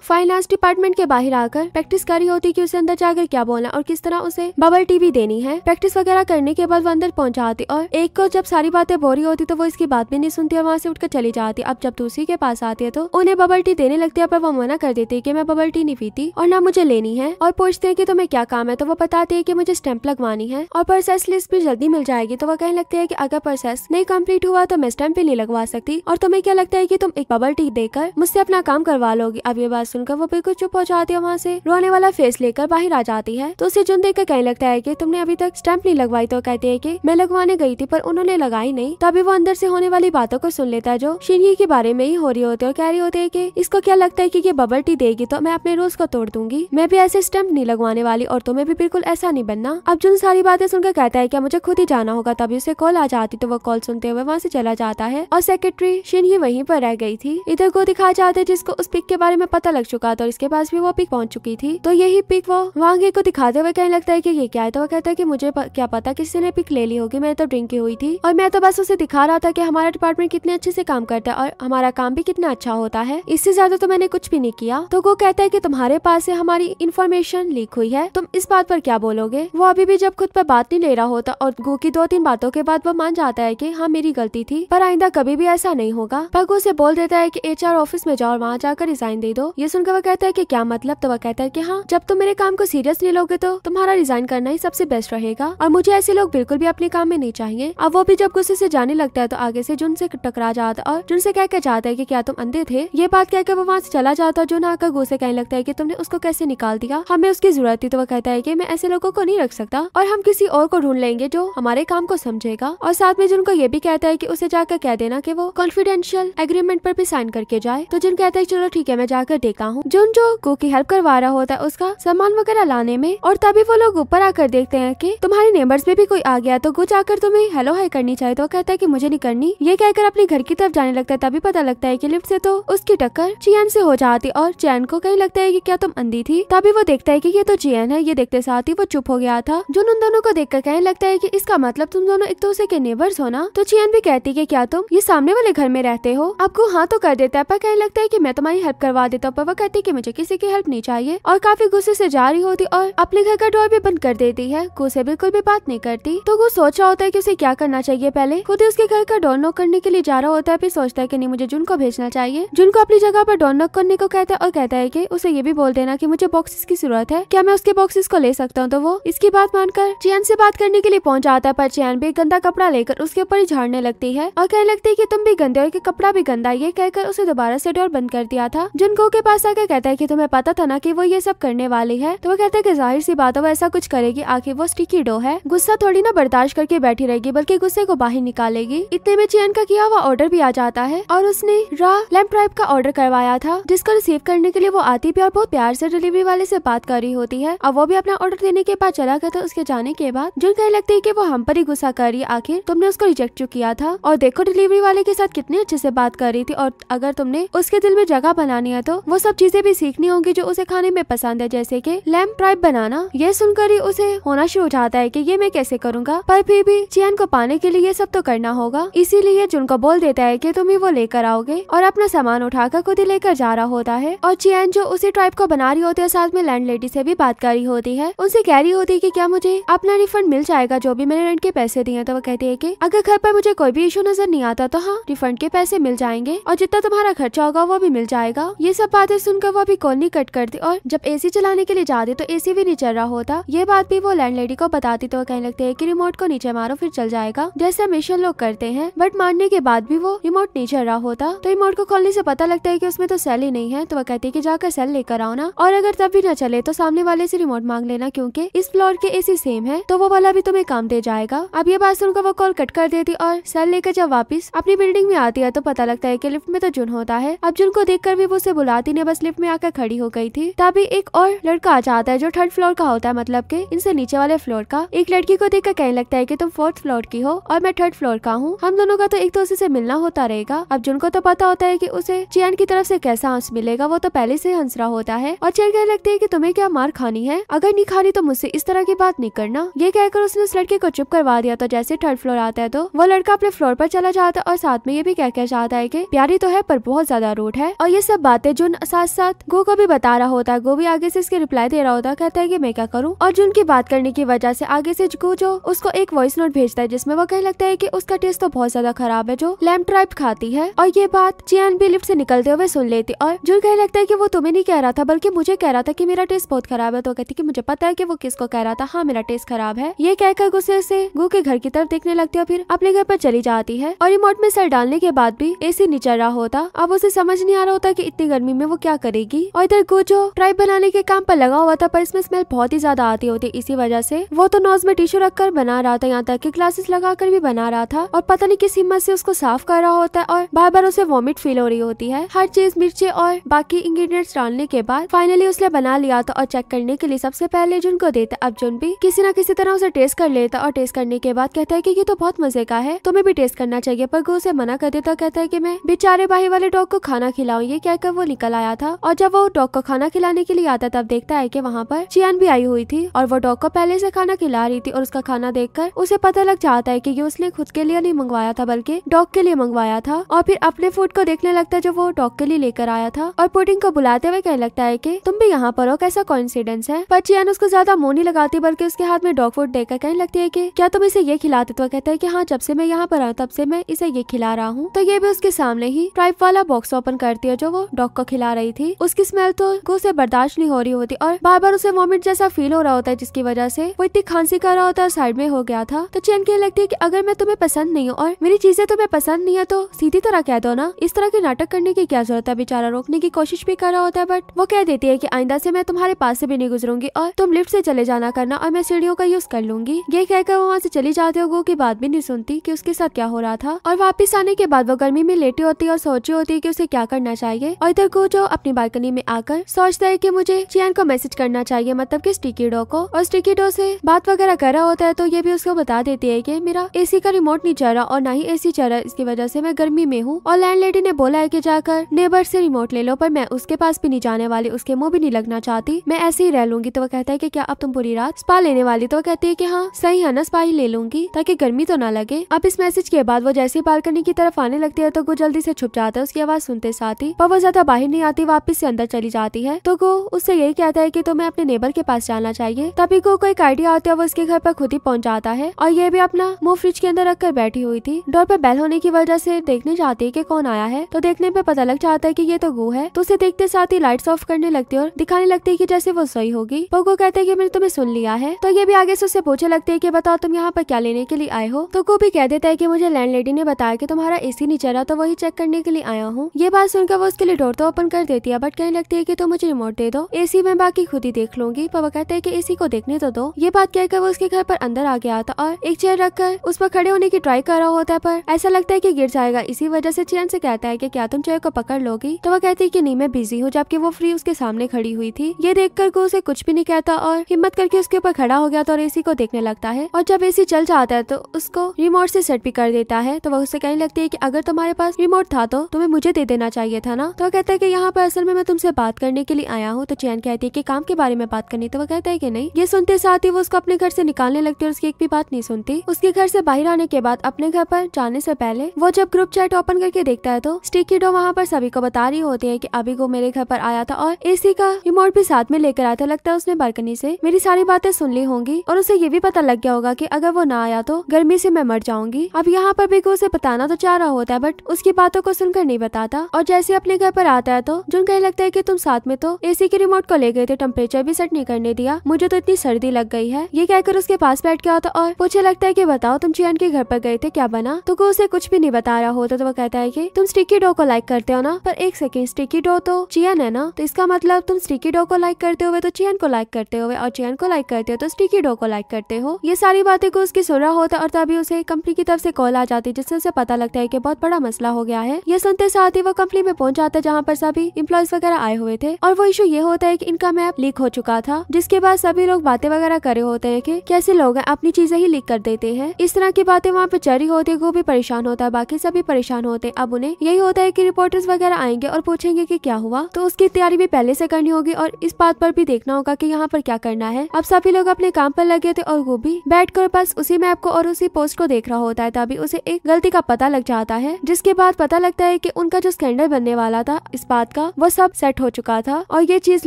फाइनेंस डिपार्टमेंट के बाहर आकर प्रैक्टिस कर रही होती की उसे अंदर जाकर क्या बोलना और किस तरह उसे बबल टी भी देनी है प्रैक्टिस वगैरह करने के बाद वो अंदर पहुँचाती और एक को जब सारी बातें बोरी होती तो वो इसकी बात भी नहीं सुनती है वहाँ से उठकर चली जाती अब जब दूसरी के पास आती है तो उन्हें बबल टी देने लगती है पर वो मना कर देती है की मैं बबल टी नहीं पीती और ना मुझे लेनी है और पूछते है की तुम्हें क्या काम है तो वो बताती है की मुझे स्टैंप लगवानी है और प्रोसेस लिस्ट भी जल्दी मिल जाएगी तो वो कहने लगते है की अगर प्रोसेस नहीं कम्प्लीट हुआ तो मैं स्टैंप भी नहीं लगवा सकती और तुम्हें क्या लगता है की तुम एक बबल टी देकर मुझसे अपना काम करवा लोगी अब ये बात सुनकर वो बिल्कुल चुप हो जाती है वहाँ से रोने वाला फेस लेकर बाहर आ जाती है तो उसे जुन देख कर कहने लगता है की तुमने अभी तक स्टैंप नहीं लगवाई तो कहती है की मैं लगवाने गई थी पर उन्होंने लगाई नहीं तभी वो अंदर से होने वाली बातों को सुन लेता है जो शिनगी के बारे में ही हो रही होती है और कह रही होती है की इसको क्या लगता है की ये बबल टी देगी तो मैं अपने रोज को तोड़ दूंगी मैं भी ऐसे स्टम्प नहीं लगवाने वाली और तुम्हें भी बिल्कुल ऐसा नहीं बनना अब जुन सारी बातें सुनकर कहता है क्या मुझे खुद ही जाना होगा तभी उसे कॉल आ जाती तो वो कॉल सुनते हुए वहाँ से चला जाता है और सेक्रेटरी शिन ही वहीं पर रह गई थी इधर राइटर को दिखाया जाते है जिसको उस पिक के बारे में पता लग चुका था और इसके पास भी वो पिक पहुंच चुकी थी तो यही पिक वो वांगे को दिखाते हुए कहने लगता है कि ये क्या है तो वो कहता है कि मुझे क्या पता किसी ने पिक ले ली होगी मैं तो ड्रिंक की हुई थी और मैं तो बस उसे दिखा रहा था की हमारा डिपार्टमेंट कितने अच्छे से काम करता है और हमारा काम भी कितना अच्छा होता है इससे ज्यादा तो मैंने कुछ भी नहीं किया तो वो कहता है की तुम्हारे पास से हमारी इन्फॉर्मेशन लीक हुई है तुम इस बात पर क्या बोलोगे वो अभी भी जब खुद पर बात नहीं ले रहा होता और गो की दो तीन बातों के बाद वो मान जाता है की हाँ मेरी गलती थी पर आइंदा कभी भी ऐसा नहीं होगा पग उसे बोल देता है की एचआर ऑफिस में जाओ वहाँ जाकर रिजाइन दे दो ये सुनकर वह कहता है की क्या मतलब तो वह कहता है की हाँ जब तुम मेरे काम को सीरियस नहीं लोगे तो तुम्हारा रिजाइन करना ही सबसे बेस्ट रहेगा और मुझे ऐसे लोग बिल्कुल भी अपने काम में नहीं चाहिए अब वो भी जब गुस्से से जाने लगता है तो आगे से जुन से टकरा जाता और जुन से कह के जाता है की क्या तुम अंधे थे ये बात कहकर वो वहाँ से चला जाता है जुन आकर गुस्से कहने लगता है की तुमने उसको कैसे निकाल दिया हमें उसकी जरूरत थी तो वह कहता है की मैं ऐसे लोगों को नहीं रख सकता और हम किसी और को ढूंढ लेंगे जो हमारे काम को समझेगा और साथ में जुन को ये भी कहता है की उसे जाकर कह देना की वो कॉन्फिडेंशियल एग्रीमेंट पर भी साइन कर करके जाए तो जिन कहता है चलो ठीक है मैं जाकर देखा हूँ जिन जो को की हेल्प करवा रहा होता है उसका सामान वगैरह लाने में और तभी वो लोग ऊपर आकर देखते हैं की तुम्हारे नेबर्स में भी कोई आ गया तो गो आकर तुम्हें हेलो हाई करनी चाहिए तो कहता है की मुझे नहीं करनी ये कहकर अपने घर की तरफ जाने लगता है तभी पता लगता है की लिफ्ट ऐसी तो उसकी टक्कर चैन ऐसी हो जाती और चैन को कहीं लगता है की क्या तुम अंधी थी तभी वो देखता है की ये तो चैन है ये देखते साथ ही वो चुप हो गया था जो उन दोनों को देख कर कहने लगता है की इसका मतलब तुम दोनों एक दूसरे के नेबर्स हो ना तो चैन भी कहती है क्या तुम ये सामने वाले घर में रहते हो आपको हाँ तो कर देते पर कहने लगता है कि मैं तुम्हारी हेल्प करवा देता हूँ पर वह कहती है कि मुझे किसी की हेल्प नहीं चाहिए और काफी गुस्से से जा रही होती और अपने घर का डोर भी बंद कर देती है गुस्से बिल्कुल भी बात नहीं करती तो वो सोच रहा होता है की उसे क्या करना चाहिए पहले खुद ही उसके घर का डोर नॉक करने के लिए जा रहा होता है फिर सोचता है की नहीं मुझे जुन को भेजना चाहिए जुन को अपनी जगह पर डोर नॉक करने को कहता है और कहता है की उसे ये भी बोल देना की मुझे बॉक्सेस की जरूरत है क्या मैं उसके बॉक्सेस को ले सकता हूँ तो वो इसकी बात मानकर चैन से बात करने के लिए पहुँच जाता है पर चैन भी गंदा कपड़ा लेकर उसके ऊपर ही झाड़ने लगती है और कहने लगती है की तुम भी गंदे हो कि कपड़ा भी गंदा ये कहकर उसे उसे दोबारा से डोर बंद कर दिया था जिनको के पास आकर कहता है की तुम्हें पता था ना की वो ये सब करने वाली है तो वो कहता है कि जाहिर सी बात है वो ऐसा कुछ करेगी आखिर वो स्टिकी डो है गुस्सा थोड़ी ना बर्दाश्त करके बैठी रहेगी बल्कि गुस्से को बाहर निकालेगी इतने में चैन का किया हुआ ऑर्डर भी आ जाता है और उसने रा लैम्प ड्राइव का ऑर्डर करवाया था जिसको रिसीव करने के लिए वो आती भी और बहुत प्यार से डिलीवरी वाले से बात कर रही होती है और वो भी अपना ऑर्डर देने के बाद चला गया था तो उसके जाने के बाद जो कहने लगती है की वो हम पर ही गुस्सा कर रही आखिर तुमने उसको रिजेक्ट क्यों किया था और देखो डिलीवरी वाले के साथ कितने अच्छे से बात कर रही थी और अगर तुमने उसके दिल में जगह बनानी है तो वो सब चीजें भी सीखनी होंगी जो उसे खाने में पसंद है जैसे की लैम ट्राइब बनाना यह सुनकर ही उसे होना शुरू हो जाता है कि ये मैं कैसे करूँगा पर फिर भी चैन को पाने के लिए ये सब तो करना होगा इसीलिए जुन को बोल देता है की तुम ही वो लेकर आओगे और अपना सामान उठाकर खुद ही लेकर जा रहा होता है और चैन जो उसी ट्राइब को बना रही होती है साथ में लैंड लेडी ऐसी भी बात कर रही होती है उनसे कह रही होती है की क्या मुझे अपना रिफंड मिल जाएगा जो भी मैंने रेंट के पैसे दिए तो वो कहती है की अगर घर पर मुझे कोई भी इशू नजर नहीं आता तो हाँ रिफंड के पैसे मिल जाएंगे और जितना तुम्हारा खर्चा होगा वो भी मिल जाएगा ये सब बातें सुनकर वो भी कॉल नहीं कट करती और जब एसी चलाने के लिए जाती तो एसी भी नहीं चल रहा होता ये बात भी वो लैंडलेडी को बताती तो कहने लगते है की रिमोट को नीचे मारो फिर चल जाएगा जैसे हमेशा लोग करते हैं बट मारने के बाद भी वो रिमोट नहीं चल रहा होता तो रिमोट को कॉलनी ऐसी पता लगता है की उसमें तो सेल ही नहीं है तो वह कहती है की जाकर सेल लेकर आओ ना और अगर तब भी न चले तो सामने वाले ऐसी रिमोट मांग लेना क्यूँकी इस फ्लोर के एसी सेम है तो वो वाला भी तुम्हें काम दे जाएगा अब ये बात सुनकर वो कॉल कट कर देती और सेल लेकर जब वापिस अपनी बिल्डिंग में आती है तो पता लगता है की लिफ्ट में तो अर्जुन होता है अर्जुन को देख भी वो उसे बुलाती ने बस लिफ्ट में आकर खड़ी हो गई थी तभी एक और लड़का आ जाता है जो थर्ड फ्लोर का होता है मतलब के इनसे नीचे वाले फ्लोर का एक लड़की को देख कहने लगता है की तुम फोर्थ फ्लोर की हो और मैं थर्ड फ्लोर का हूँ हम दोनों का तो एक दूसरे तो से मिलना होता रहेगा अर्जुन को तो पता होता है की उसे चैन की तरफ से कैसा हंस मिलेगा वो तो पहले से हंस रहा होता है और चैन कहने लगती है की तुम्हें क्या मार खानी है अगर नहीं खानी तो मुझसे इस तरह की बात नहीं करना ये कहकर उसने उस लड़के को चुप करवा दिया तो जैसे थर्ड फ्लोर आता है तो वो लड़का अपने फ्लोर पर चला जाता है और साथ में ये भी कह के जाता है की प्यारी तो है पर बहुत ज्यादा रोड है और ये सब बातें जुन साथ साथ गो को भी बता रहा होता है गो भी आगे से इसकी रिप्लाई दे रहा होता कहता है कि मैं क्या करूँ और जुन की बात करने की वजह से आगे से गो जो उसको एक वॉइस नोट भेजता है जिसमें वो कह लगता है की उसका टेस्ट तो बहुत ज्यादा खराब है जो लैम्प ट्राइप खाती है और ये बात एन भी लिफ्ट से निकलते हुए सुन लेती और जुन कहने लगता है की वो तुम्हें नहीं कह रहा था बल्कि मुझे कह रहा था की मेरा टेस्ट बहुत खराब है तो कहती की मुझे पता है की वो किसको कह रहा था हाँ मेरा टेस्ट खराब है ये कहकर गुस्से से गो के घर की तरफ देखने लगती है और फिर अपने घर पर चली जाती है और रिमोट में सर डालने के बाद भी एसी नीचे रहा होता अब उसे समझ नहीं आ रहा होता कि इतनी गर्मी में वो क्या करेगी और इधर गुजो ट्राइप बनाने के काम पर लगा हुआ था पर इसमें स्मेल बहुत ही ज्यादा आती होती इसी वजह से वो तो नोज में टिश्यू रखकर बना रहा था यहाँ तक की ग्लासेस लगाकर भी बना रहा था और पता नहीं किस हिम्मत से उसको साफ कर रहा होता है और बार बार उसे वॉमिट फील हो रही होती है हर चीज मिर्ची और बाकी इंग्रीडियंट्स डालने के बाद फाइनली उसने बना लिया था और चेक करने के लिए सबसे पहले जुन को देता अब जुन भी किसी न किसी तरह उसे टेस्ट कर लेता और टेस्ट करने के बाद कहता है की ये तो बहुत मजे का है तुम्हें भी टेस्ट करना चाहिए पर गो उसे मना कर देता कहता है की मैं बेचारे भाई वाले डॉग को खाना खिलाओ ये कहकर वो निकल आया था और जब वो डॉग को खाना खिलाने के लिए आता तब देखता है की वहाँ पर चियान भी आई हुई थी और वो डॉग को पहले से खाना खिला रही थी और उसका खाना देख उसे पता लग जाता है की ये उसने खुद के लिए नहीं मंगवाया था बल्कि डॉग के लिए मंगवाया था और फिर अपने फूड को देखने लगता है जो वो डॉग के लिए लेकर आया था और पुडिंग को बुलाते हुए कहने लगता है की तुम भी यहाँ पर हो कैसा कॉन्सिडेंस है पर चियान उसको ज्यादा मुँह नहीं लगाती बल्कि उसके हाथ में डॉग फूड देकर कहने लगती है की क्या तुम इसे ये खिलाते तो कहते हैं की हाँ जब से मैं यहाँ पर आऊँ तब से मैं इसे ये खिला रहा हूँ तो ये भी उसके सामने ही ट्राइब वाला बॉक्स ओपन करती है जो वो डॉग को खिला रही थी उसकी स्मेल तो उसे बर्दाश्त नहीं हो रही होती और बार बार उसे वॉमिट जैसा फील हो रहा होता है जिसकी वजह से वो इतनी खांसी कर रहा होता है और साइड में हो गया था तो चैन कहने लगती है की अगर मैं तुम्हें पसंद नहीं हूँ और मेरी चीजें तुम्हें पसंद नहीं है तो सीधी तरह कह दो ना इस तरह के नाटक करने की क्या जरूरत है बेचारा रोकने की कोशिश भी कर रहा होता है बट वो कह देती है की आइंदा से मैं तुम्हारे पास से भी नहीं गुजरूंगी और तुम लिफ्ट से चले जाना करना और मैं सीढ़ियों का यूज कर लूंगी ये कहकर वो वहाँ से चली जाती है वो की बात भी नहीं सुनती की उसके साथ क्या हो रहा था और वापिस आने के बाद वो गर्मी में लेटी होती है और सोची खुशी होती है कि उसे क्या करना चाहिए और इधर जो अपनी बालकनी में आकर सोचता है कि मुझे चियान को मैसेज करना चाहिए मतलब कि स्टिकी डो को और स्टिकी डो से बात वगैरह कर रहा होता है तो ये भी उसको बता देती है की मेरा सी का रिमोट नहीं चल रहा और ना ही सी चल रहा इसकी वजह से मैं गर्मी में हूँ और लैंड लेडी ने बोला है की जाकर नेबर से रिमोट ले लो पर मैं उसके पास भी नहीं जाने वाली उसके मुंह भी नहीं लगना चाहती मैं ऐसे ही रह लूंगी तो वो कहता है की क्या अब तुम पूरी रात स्पा लेने वाली तो वो कहती है की हाँ सही है ना स्पा ही ले लूंगी ताकि गर्मी तो ना लगे अब इस मैसेज के बाद वो जैसे बालकनी की तरफ आने लगती है तो वो जल्दी से छुप जाता है उसकी आवाज सुनते साथ ही पर वो ज्यादा बाहर नहीं आती वापिस से अंदर चली जाती है तो गो उससे यही कहता है की तुम्हें अपने नेबर के पास जाना चाहिए तभी गो को एक आइडिया आता है वो उसके घर पर खुद ही पहुँच जाता है और ये भी अपना मुंह फ्रिज के अंदर रखकर बैठी हुई थी डोर पर बैल होने की वजह से देखने जाती है की कौन आया है तो देखने पे पता लग जाता है की ये तो गो है तो उसे देखते साथ ही लाइट्स ऑफ करने लगती है और दिखाने लगती है की जैसे वो सही होगी तो गो कहते है की मैंने तुम्हें सुन लिया है तो ये भी आगे से उसे पूछे लगते है की बताओ तुम यहाँ पर क्या लेने के लिए आए हो तो गो भी कह देता है की मुझे लैंड ने बताया की तुम्हारा ए सी नहीं चल रहा तो वही चेक करने के लिए आया हूँ ये बात सुनकर वो उसके लिए डोर तो ओपन कर देती है बट कहने लगती है की तुम तो मुझे रिमोट दे दो सी में बाकी खुद ही देख लूंगी पापा कहते हैं की सी को देखने तो दो ये बात कहकर वो उसके घर पर अंदर आ गया था और एक चेयर रखकर उस पर खड़े होने की ट्राई कर रहा होता है पर ऐसा लगता है की गिर जाएगा इसी वजह से चैन से कहता है की क्या तुम चेयर को पकड़ लोगी तो वह कहती है की नहीं मैं बिजी हूँ जबकि वो फ्री उसके सामने खड़ी हुई थी ये देख कर उसे कुछ भी नहीं कहता और हिम्मत करके उसके ऊपर खड़ा हो गया तो और एसी को देखने लगता है और जब एसी चल जाता है तो उसको रिमोट से सेट भी कर देता है तो वह उससे कहने लगती है की अगर तुम्हारे पास रिमोट था तो तुम्हें मुझे दे देना चाहिए था ना तो वह कहता है की यहाँ पर असल में मैं तुमसे बात करने के लिए आया हूँ तो चैन कहती है की काम के बारे में बात करनी तो वह कहता है की नहीं ये सुनते साथ ही वो उसको अपने घर से निकालने लगती है उसकी एक भी बात नहीं सुनती उसके घर से बाहर आने के बाद अपने घर पर जाने से पहले वो जब ग्रुप चैट ओपन करके देखता है तो स्टिकी डो वहाँ पर सभी को बता रही होती है की अभी को मेरे घर पर आया था और एसी का रिमोट भी साथ में लेकर आया था लगता है उसने बालकनी से मेरी सारी बातें सुन ली होंगी और उसे ये भी पता लग गया होगा की अगर वो ना आया तो गर्मी से मैं मर जाऊंगी अब यहाँ पर भी उसे बताना तो चाह रहा होता है बट उसकी बातों को सुनकर घर नहीं बताता और जैसे अपने घर पर आता है तो जुन कहने लगता है की तुम साथ में तो एसी के रिमोट को ले गए थे टेम्परेचर भी सेट नहीं करने दिया मुझे तो इतनी सर्दी लग गई है ये कहकर उसके पास बैठ गया था और पूछे लगता है की बताओ तुम चियन के घर पर गए थे क्या बना तो को उसे कुछ भी नहीं बता रहा होता तो वो कहता है की तुम स्टिकी डो को लाइक करते हो ना पर एक सेकेंड स्टिकी डो तो चियन है ना तो इसका मतलब तुम स्टिकी डो को लाइक करते हुए तो चियन को लाइक करते हुए और चियन को लाइक करते हो तो स्टिकी डो को लाइक करते हो ये सारी बातें को उसकी सुन रहा होता और तभी उसे कंपनी की तरफ से कॉल आ जाती जिससे उसे पता लगता है की बहुत बड़ा मसला हो गया है ये सुनते साथ ही वो कंपनी में पहुंच जाता जहाँ पर सभी इम्प्लॉयज वगैरह आए हुए थे और वो इशू ये होता है की इनका मैप लीक हो चुका था जिसके बाद सभी लोग बातें वगैरह करे होते हैं की कैसे लोग अपनी चीजें ही लीक कर देते हैं इस तरह की बातें वहाँ पे चरी होती है वो भी परेशान होता है बाकी सभी परेशान होते हैं अब उन्हें यही होता है की रिपोर्टर्स वगैरह आएंगे और पूछेंगे की क्या हुआ तो उसकी तैयारी भी पहले से करनी होगी और इस बात पर भी देखना होगा की यहाँ पर क्या करना है अब सभी लोग अपने काम पर लगे थे और वो भी बैठ कर बस उसी मैप को और उसी पोस्ट को देख रहा होता है तभी उसे एक गलती का पता लग जाता है जिसके बाद पता लगता है कि उनका जो स्कैंडल बनने वाला था इस बात का वो सब सेट हो चुका था और ये चीज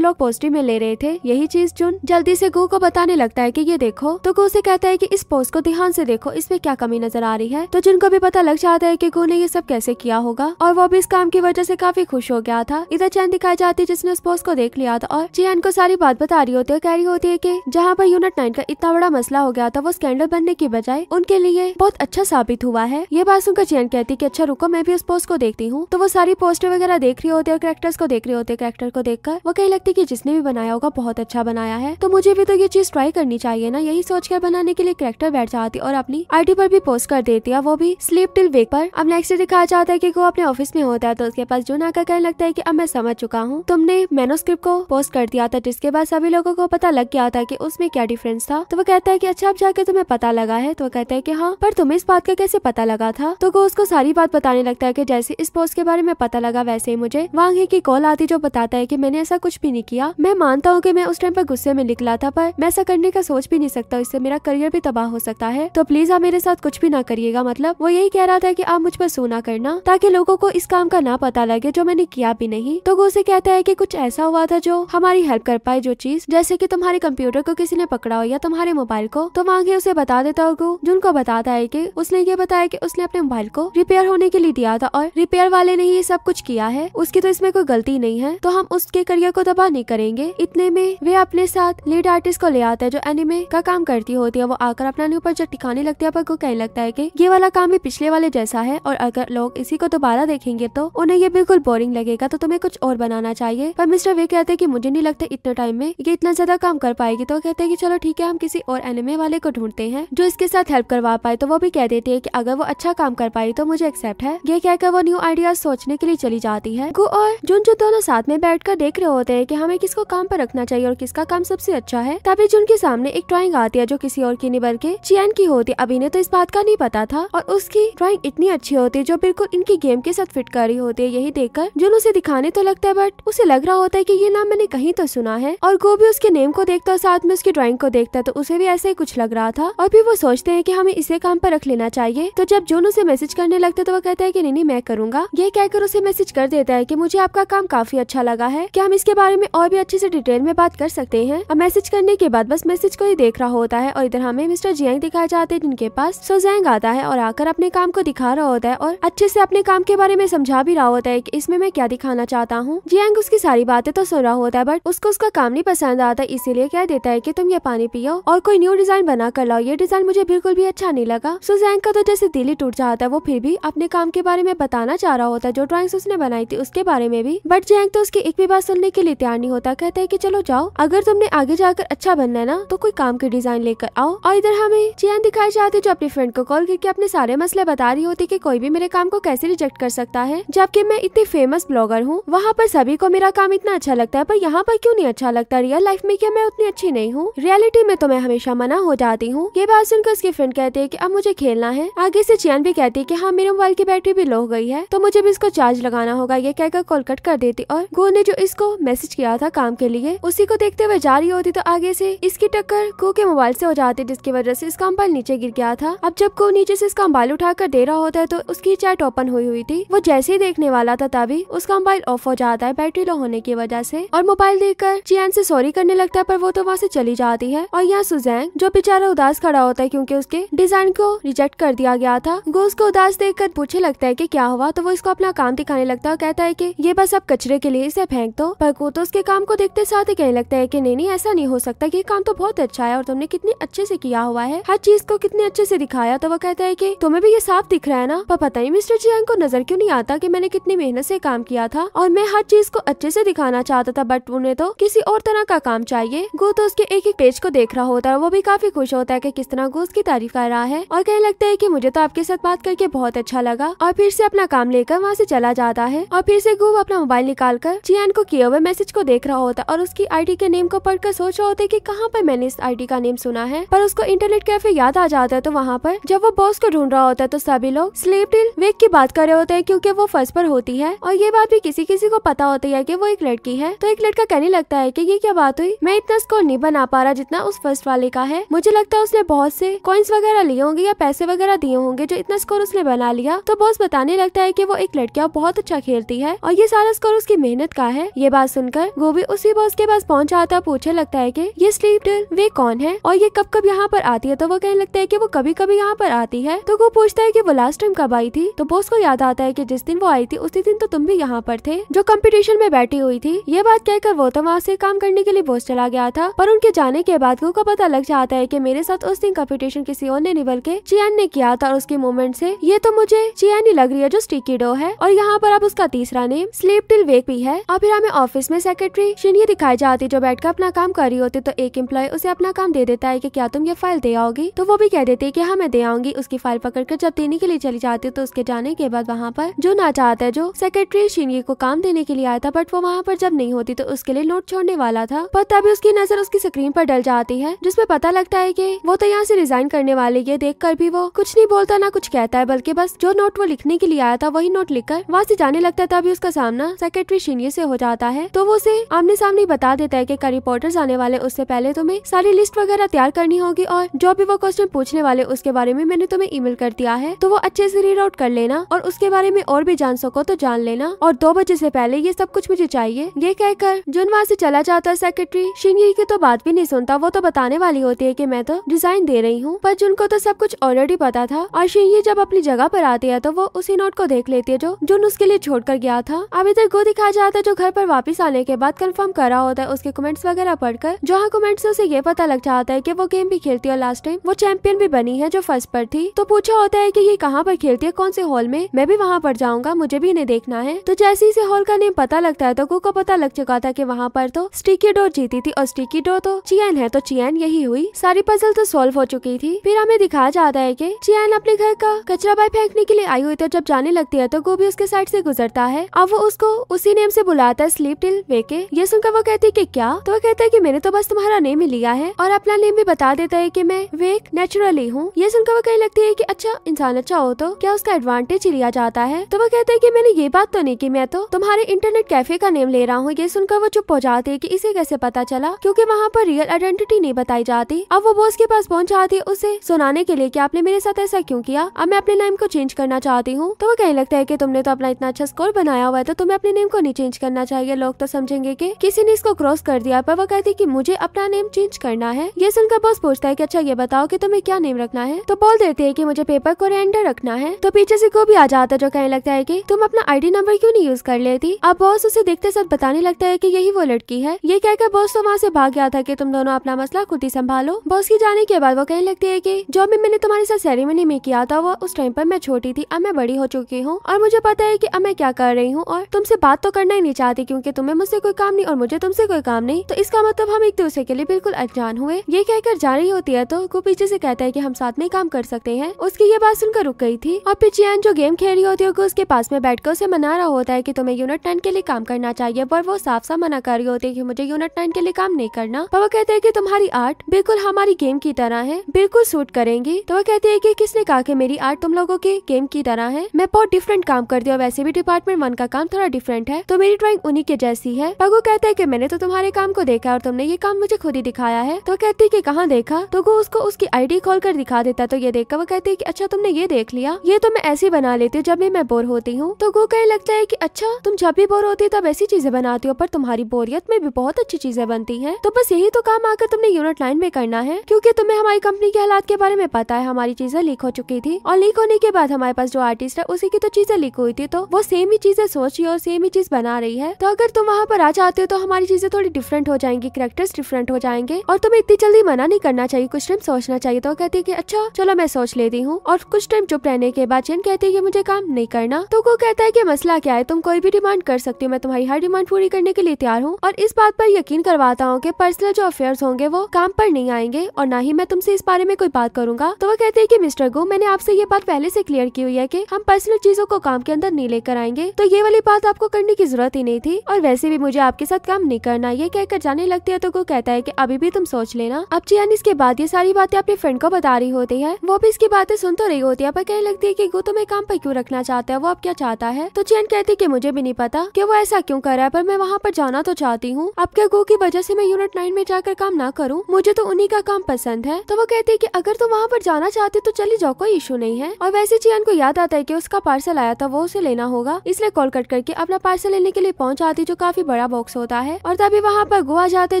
लोग पोस्टिंग में ले रहे थे यही चीज जुन जल्दी से गो को बताने लगता है की ये देखो तो गो से कहता है की इस पोस्ट को ध्यान से देखो इसमें क्या कमी नजर आ रही है तो जुन को भी पता लग जाता है की गो ने ये सब कैसे किया होगा और वो भी इस काम की वजह से काफी खुश हो गया था इधर चैन दिखाई जाती है जिसने उस पोस्ट को देख लिया था और चैन को सारी बात बता रही होती है कह रही होती है की जहाँ पर यूनिट नाइन का इतना बड़ा मसला हो गया था वो स्कैंडल बनने की बजाय उनके लिए बहुत अच्छा साबित हुआ है ये बात सुनकर चैन कहती की अच्छा रुको मैं भी उस पोस्ट को देखती होती हूँ तो वो सारी पोस्टर वगैरह देख रही होती है और करेक्टर्स को देख रही होती है कैरेक्टर को देखकर वो कहीं लगती है की जिसने भी बनाया होगा बहुत अच्छा बनाया है तो मुझे भी तो ये चीज ट्राई करनी चाहिए ना यही सोचकर बनाने के लिए करेक्टर बैठ जाती और अपनी आईडी पर भी पोस्ट कर देती है वो भी स्लीप टिल वेक पर अब नेक्स्ट दिखाया जाता है की वो अपने ऑफिस में होता है तो उसके पास जूना का कहने लगता है की अब मैं समझ चुका हूँ तुमने मेनोस्क्रिप्ट को पोस्ट कर दिया था जिसके बाद सभी लोगों को पता लग गया था की उसमें क्या डिफरेंस था तो वो कहता है की अच्छा अब जाके तुम्हें पता लगा है तो वो कहता है की हाँ पर तुम्हें इस बात का कैसे पता लगा था तो वो उसको सारी बात बताने लगता है की जैसे इस बॉस के बारे में पता लगा वैसे ही मुझे वांग ही की कॉल आती जो बताता है की मैंने ऐसा कुछ भी नहीं किया मैं मानता हूँ की मैं उस टाइम पर गुस्से में निकला था पर मैं ऐसा करने का सोच भी नहीं सकता इससे मेरा करियर भी तबाह हो सकता है तो प्लीज आप मेरे साथ कुछ भी ना करिएगा मतलब वो यही कह रहा था की आप मुझ पर सोना करना ताकि लोगो को इस काम का ना पता लगे जो मैंने किया भी नहीं तो वो उसे कहता है की कुछ ऐसा हुआ था जो हमारी हेल्प कर पाए जो चीज जैसे की तुम्हारे कंप्यूटर को किसी ने पकड़ा हो या तुम्हारे मोबाइल को तो वांग उसे बता देता होगा जिनको बताता है की उसने ये बताया की उसने अपने मोबाइल को रिपेयर होने के लिए दिया था और रिपेयर करियर वाले ने ही ये सब कुछ किया है उसकी तो इसमें कोई गलती नहीं है तो हम उसके करियर को तबाह नहीं करेंगे इतने में वे अपने साथ लीड आर्टिस्ट को ले आते हैं जो एनिमे का काम करती होती है वो आकर अपना न्यू प्रोजेक्ट दिखाने लगती है आपको कहने लगता है की ये वाला काम भी पिछले वाले जैसा है और अगर लोग इसी को दोबारा देखेंगे तो उन्हें ये बिल्कुल बोरिंग लगेगा तो तुम्हें कुछ और बनाना चाहिए पर मिस्टर वे कहते हैं की मुझे नहीं लगता इतने टाइम में ये इतना ज्यादा काम कर पाएगी तो कहते हैं की चलो ठीक है हम किसी और एनिमे वाले को ढूंढते हैं जो इसके साथ हेल्प करवा पाए तो वो भी कह देती है कि अगर वो अच्छा काम कर पाई तो मुझे एक्सेप्ट है ये कहकर वो न्यू आइडिया सोचने के लिए चली जाती है गु और जुन जो दोनों साथ में बैठ कर देख रहे होते हैं की हमें किसको काम पर रखना चाहिए और किसका काम सबसे अच्छा है तभी जुन के सामने एक ड्रॉइंग आती है जो किसी और की निबर के चैन की होती अभी ने तो इस बात का नहीं पता था और उसकी ड्रॉइंग इतनी अच्छी होती है जो बिल्कुल इनकी गेम के साथ फिट कर रही होती है यही देखकर जुन उसे दिखाने तो लगता है बट उसे लग रहा होता है की ये नाम मैंने कहीं तो सुना है और गो भी उसके नेम को देखता है साथ में उसकी ड्राइंग को देखता है तो उसे भी ऐसा ही कुछ लग रहा था और फिर वो सोचते हैं की हमें इसे काम पर रख लेना चाहिए तो जब जुन उसे मैसेज करने लगता है तो वो कहता है कि नहीं नहीं मैं करूंगा करूंगा यह कहकर उसे मैसेज कर देता है की मुझे आपका काम काफी अच्छा लगा है क्या हम इसके बारे में और भी अच्छे से डिटेल में बात कर सकते हैं अब मैसेज करने के बाद बस मैसेज को ही देख रहा होता है और इधर हमें मिस्टर जियांग दिखाए जाते हैं जिनके पास सोजैंग आता है और आकर अपने काम को दिखा रहा होता है और अच्छे से अपने काम के बारे में समझा भी रहा होता है की इसमें मैं क्या दिखाना चाहता हूँ जियांग उसकी सारी बातें तो सुन रहा होता है बट उसको उसका काम नहीं पसंद आता इसीलिए कह देता है की तुम ये पानी पियो और कोई न्यू डिजाइन बना कर लाओ ये डिजाइन मुझे बिल्कुल भी अच्छा नहीं लगा सोजैंग का तो जैसे दिल ही टूट जाता है वो फिर भी अपने काम के बारे में बताना चाह रहा होता है जो ड्राइंग्स उसने बनाई थी उसके बारे में भी बट जैंग तो उसकी एक भी बात सुनने के लिए तैयार नहीं होता कहता है की चलो जाओ अगर तुमने आगे जाकर अच्छा बनना है ना तो कोई काम की डिजाइन लेकर आओ और इधर हमें चैन दिखाई जाती जो अपनी फ्रेंड को कॉल करके अपने सारे मसले बता रही होती की कोई भी मेरे काम को कैसे रिजेक्ट कर सकता है जबकि मैं इतनी फेमस ब्लॉगर हूँ वहाँ पर सभी को मेरा काम इतना अच्छा लगता है पर यहाँ पर क्यों नहीं अच्छा लगता रियल लाइफ में क्या मैं उतनी अच्छी नहीं हूँ रियलिटी में तो मैं हमेशा मना हो जाती हूँ ये बात सुनकर उसकी फ्रेंड कहती है की अब मुझे खेलना है आगे से चैन भी कहती है की हाँ मेरे मोबाइल की बैटरी भी लो हो गई है तो तो मुझे भी इसको चार्ज लगाना होगा ये कहकर कॉल कट कर देती और गो ने जो इसको मैसेज किया था काम के लिए उसी को देखते हुए जा रही होती तो आगे से इसकी टक्कर गो के मोबाइल से हो जाती जिसकी वजह से इसका मोबाइल नीचे गिर गया था अब जब गो नीचे से इसका मोबाइल उठा कर दे रहा होता है तो उसकी चैट ओपन हुई हुई थी वो जैसे ही देखने वाला था तभी उसका मोबाइल ऑफ हो जाता है बैटरी लो होने की वजह से और मोबाइल देखकर चियान से सॉरी करने लगता है पर वो तो वहाँ से चली जाती है और यहाँ सुजैंग जो बेचारा उदास खड़ा होता है क्योंकि उसके डिजाइन को रिजेक्ट कर दिया गया था गो उसको उदास कर पूछे लगता है की क्या हुआ तो वो इसको अपना काम दिखाने लगता है कहता है की ये बस अब कचरे के लिए इसे फेंक दो पर कोतो उसके काम को देखते साथ ही कहने लगता है की नहीं नहीं ऐसा नहीं हो सकता ये काम तो बहुत अच्छा है और तुमने कितने अच्छे से किया हुआ है हर चीज को कितने अच्छे से दिखाया तो वो कहता है की तुम्हें भी ये साफ दिख रहा है ना पर पता ही मिस्टर जियांग को नजर क्यों नहीं आता की मैंने कितनी मेहनत से काम किया था और मैं हर चीज को अच्छे से दिखाना चाहता था बट उन्हें तो किसी और तरह का काम चाहिए गो तो उसके एक एक पेज को देख रहा होता है वो भी काफी खुश होता है कि किस तरह गो उसकी तारीफ कर रहा है और कहने लगता है कि मुझे तो आपके साथ बात करके बहुत अच्छा लगा और फिर से अपना काम लेकर वहाँ से चला जाता है और फिर से गुब अपना मोबाइल निकाल कर चियान को किए हुए मैसेज को देख रहा होता है और उसकी आईडी के नेम को पढ़कर सोच रहा होता है की कहाँ पर मैंने इस आईडी का नेम सुना है पर उसको इंटरनेट कैफे याद आ जाता है तो वहाँ पर जब वो बॉस को ढूंढ रहा होता है तो सभी लोग स्लीप टिल वेक की बात कर रहे होते हैं क्यूँकी वो फर्स्ट पर होती है और ये बात भी किसी किसी को पता होती है की वो एक लड़की है तो एक लड़का कहने लगता है की ये क्या बात हुई मैं इतना स्कोर नहीं बना पा रहा जितना उस फर्स्ट वाले का है मुझे लगता है उसने बहुत से कॉइन्स वगैरह लिए होंगे या पैसे वगैरह दिए होंगे जो इतना स्कोर उसने बना लिया तो बॉस बताने लगता है की वो एक और बहुत अच्छा खेलती है और ये सारा स्कोर उसकी मेहनत का है ये बात सुनकर गोभी उसी बॉस के पास पहुँच जाता पूछे लगता है की ये स्लीप डिल वे कौन है और ये कब कब यहाँ पर आती है तो वो कहने लगता है की वो कभी कभी यहाँ पर आती है तो वो पूछता है की वो लास्ट टाइम कब आई थी तो बॉस को याद आता है की जिस दिन वो आई थी उसी दिन तो तुम भी यहाँ पर थे जो कम्पिटिशन में बैठी हुई थी ये बात कहकर वो तो वहाँ से काम करने के लिए बॉस चला गया था पर उनके जाने के बाद का पता लग जाता है की मेरे साथ उस दिन कम्पिटिशन किसी और ने निबल के चियान ने किया था और उसके मोमेंट से ये तो मुझे चियान ही लग रही है जो स्टिकी लीडो है और यहाँ पर आप उसका तीसरा नेम स्लीप टिल वेक भी है और फिर हमें ऑफिस में सेक्रेटरी शिन ये दिखाई जाती जो बैठ कर अपना काम कर रही होती तो एक एम्प्लॉय उसे अपना काम दे देता है की क्या तुम ये फाइल दे आओगी तो वो भी कह देती है की हाँ मैं दे आऊंगी उसकी फाइल पकड़ कर जब देने के लिए चली जाती तो उसके जाने के बाद वहाँ पर जो ना चाहता है जो सेक्रेटरी शिनगी को काम देने के लिए आया था बट वो वहाँ पर जब नहीं होती तो उसके लिए नोट छोड़ने वाला था पर तभी उसकी नजर उसकी स्क्रीन पर डल जाती है जिसमे पता लगता है की वो तो यहाँ से रिजाइन करने वाले ये देख कर भी वो कुछ नहीं बोलता ना कुछ कहता है बल्कि बस जो नोट वो लिखने के लिए आया था वही वही नोट लिखकर वहाँ ऐसी जाने लगता है तभी उसका सामना सेक्रेटरी शिनिये से हो जाता है तो वो उसे आमने सामने बता देता है कि का रिपोर्टर्स आने वाले उससे पहले तुम्हें सारी लिस्ट वगैरह तैयार करनी होगी और जो भी वो क्वेश्चन पूछने वाले उसके बारे में मैंने तुम्हें ई कर दिया है तो वो अच्छे ऐसी रीड आउट कर लेना और उसके बारे में और भी जान सको तो जान लेना और दो बजे ऐसी पहले ये सब कुछ मुझे चाहिए ये कहकर जुन वहाँ ऐसी चला जाता है सेक्रेटरी शिनयी की तो बात भी नहीं सुनता वो तो बताने वाली होती है की मैं तो डिजाइन दे रही हूँ पर जुन को तो सब कुछ ऑलरेडी पता था और शिंगे जब अपनी जगह पर आती है तो वो उसी नोट को देख देख लेती है जो जुन उसके लिए छोड़ कर गया था अब इधर गो दिखाया जाता है जो घर पर वापस आने के बाद कंफर्म करा होता है उसके कमेंट्स वगैरह पढ़कर जहाँ कमेंट्स से उसे ये पता लग जाता है की वो गेम भी खेलती है लास्ट टाइम वो चैंपियन भी बनी है जो फर्स्ट पर थी तो पूछा होता है की ये कहाँ पर खेलती है कौन से हॉल में मैं भी वहाँ पर जाऊंगा मुझे भी इन्हें देखना है तो जैसे इसे हॉल का नेम पता लगता है तो गो को पता लग चुका था की वहाँ पर तो स्टिकी डोर जीती थी और स्टिकी डोर तो चियन है तो चियन यही हुई सारी पजल तो सोल्व हो चुकी थी फिर हमें दिखाया जाता है की चियन अपने घर का कचरा बाय फेंकने के लिए आई हुई थी जब जाने लगती होती है तो गोभी उसके साइड से गुजरता है अब वो उसको उसी नेम से बुलाता है स्लीप टिल वेके ये सुनकर वो कहती है कि क्या तो वो कहता है कि मैंने तो बस तुम्हारा नेम ही लिया है और अपना नेम भी बता देता है कि मैं वेक नेचुरली हूँ ये सुनकर वो कहने लगती है की अच्छा इंसान अच्छा हो तो क्या उसका एडवांटेज लिया जाता है तो वो कहते है की मैंने ये बात तो नहीं की मैं तो तुम्हारे इंटरनेट कैफे का नेम ले रहा हूँ ये सुनकर वो चुप हो जाती है की इसे कैसे पता चला क्यूँकी वहाँ पर रियल आइडेंटिटी नहीं बताई जाती अब वो बॉस के पास पहुँच जाती है उसे सुनाने के लिए की आपने मेरे साथ ऐसा क्यूँ किया अब मैं अपने नाम को चेंज करना चाहती हूँ तो वो कहने लगता है कि तुमने तो अपना इतना अच्छा स्कोर बनाया हुआ है तो तुम्हें अपने नेम को नहीं चेंज करना चाहिए लोग तो समझेंगे कि किसी ने इसको क्रॉस कर दिया पर वो कहती है कि मुझे अपना नेम चेंज करना है ये सुनकर बॉस पूछता है कि अच्छा ये बताओ कि तुम्हें क्या नेम रखना है तो बोल देते है की मुझे पेपर को रेंडर रखना है तो पीछे से भी आ जाता है जो कहने लगता है की तुम अपना आई नंबर क्यूँ नहीं यूज कर लेती अब बॉस उसे देखते साथ बताने लगता है की यही वो लड़की है ये कहकर बॉस तो वहाँ से भाग गया था की तुम दोनों अपना मसला खुद ही संभालो बॉस की जाने के बाद वो कहने लगती है की जो भी मैंने तुम्हारे साथ सेरेमनी में किया था वो उस टाइम पर मैं छोटी थी अब मैं बड़ी हो चुकी हूँ हूँ और मुझे पता है की अब मैं क्या कर रही हूँ और तुमसे बात तो करना ही नहीं चाहती क्यूँकी तुम्हें मुझसे कोई काम नहीं और मुझे तुमसे कोई काम नहीं तो इसका मतलब हम एक दूसरे के लिए बिल्कुल अनजान हुए ये कहकर जा रही होती है तो को पीछे से कहता है की हम साथ में काम कर सकते हैं उसकी ये बात सुनकर रुक गई थी और फिर जो गेम खेल रही होती है उसके पास में बैठकर उसे मना रहा होता है की तुम्हें यूनिट टेन के लिए काम करना चाहिए पर वो साफ साफ मना कर रही होती है की मुझे यूनिट टेन के लिए काम नहीं करना पर वो कहते हैं की तुम्हारी आर्ट बिल्कुल हमारी गेम की तरह है बिल्कुल सूट करेंगी तो वो कहती है की किसने कहा की मेरी आर्ट तुम लोगों के गेम की तरह है मैं बहुत डिफरेंट काम करते हो और वैसे भी डिपार्टमेंट वन का काम थोड़ा डिफरेंट है तो मेरी ड्राइंग उन्हीं के जैसी है पगो कहता है की मैंने तो तुम्हारे काम को देखा और तुमने ये काम मुझे खुद ही दिखाया है तो कहती है की कहाँ देखा तो वो उसको उसकी आईडी खोल कर दिखा देता तो ये देखकर वो कहती है की अच्छा तुमने ये देख लिया ये तो मैं ऐसी बना लेती हूँ जब भी मैं बोर होती हूँ तो गो कहे लगता है की अच्छा तुम जब भी बोर होती है तब ऐसी चीजें बनाती हो पर तुम्हारी बोरियत में भी बहुत अच्छी चीजें बनती है तो बस यही तो काम आकर तुमने यूनिट लाइन में करना है क्यूँकी तुम्हें हमारी कंपनी के हालात के बारे में पता है हमारी चीजें लीक हो चुकी थी और लीक होने के बाद हमारे पास जो आर्टिस्ट है उसी की तो चीजें लिख हुई थी तो वो सेम ही चीजें सोच रही है और सेम ही चीज बना रही है तो अगर तुम वहाँ पर आ जाते हो तो हमारी चीजें थोड़ी डिफरेंट हो जाएंगी करेक्टर्स डिफरेंट हो जाएंगे और तुम्हें इतनी जल्दी मना नहीं करना चाहिए कुछ टाइम सोचना चाहिए तो कहती है की अच्छा चलो मैं सोच लेती हूँ और कुछ टाइम चुप रहने के बाद चेन कहती है की मुझे काम नहीं करना तो वो कहता है की मसला क्या है तुम कोई भी डिमांड कर सकती हो मैं तुम्हारी हर डिमांड पूरी करने के लिए तैयार हूँ और इस बात पर यकीन करवाता हूँ की पर्सनल जो अफेयर होंगे वो काम पर नहीं आएंगे और ना ही मैं तुमसे इस बारे में कोई बात करूंगा तो वो कहते हैं कि मिस्टर गो मैंने आपसे ये बात पहले से क्लियर की हुई है कि हम पर्सनल चीजों दोनों को काम के अंदर नहीं लेकर आएंगे तो ये वाली बात आपको करने की जरूरत ही नहीं थी और वैसे भी मुझे आपके साथ काम नहीं करना ये कहकर जाने लगती है तो वो कहता है की अभी भी तुम सोच लेना अब जियान इसके बाद ये सारी बातें अपने फ्रेंड को बता रही होती है वो भी इसकी बातें सुन तो रही होती है पर कहने लगती है की वो तुम्हें काम पर क्यूँ रखना चाहता है वो अब क्या चाहता है तो चैन कहती है की मुझे भी नहीं पता की वो ऐसा क्यूँ कर रहा है पर मैं वहाँ पर जाना तो चाहती हूँ अब क्या गो की वजह से मैं यूनिट नाइन में जाकर काम ना करूँ मुझे तो उन्हीं का काम पसंद है तो वो कहती है की अगर तुम वहाँ पर जाना चाहते तो चली जाओ कोई इशू नहीं है और वैसे चैन को याद आता है की उसका पार्सल लाया था वो उसे लेना होगा इसलिए कॉल कट करके अपना पार्सल लेने के लिए पहुँच आती जो काफी बड़ा बॉक्स होता है और तभी वहाँ पर गोवा जाते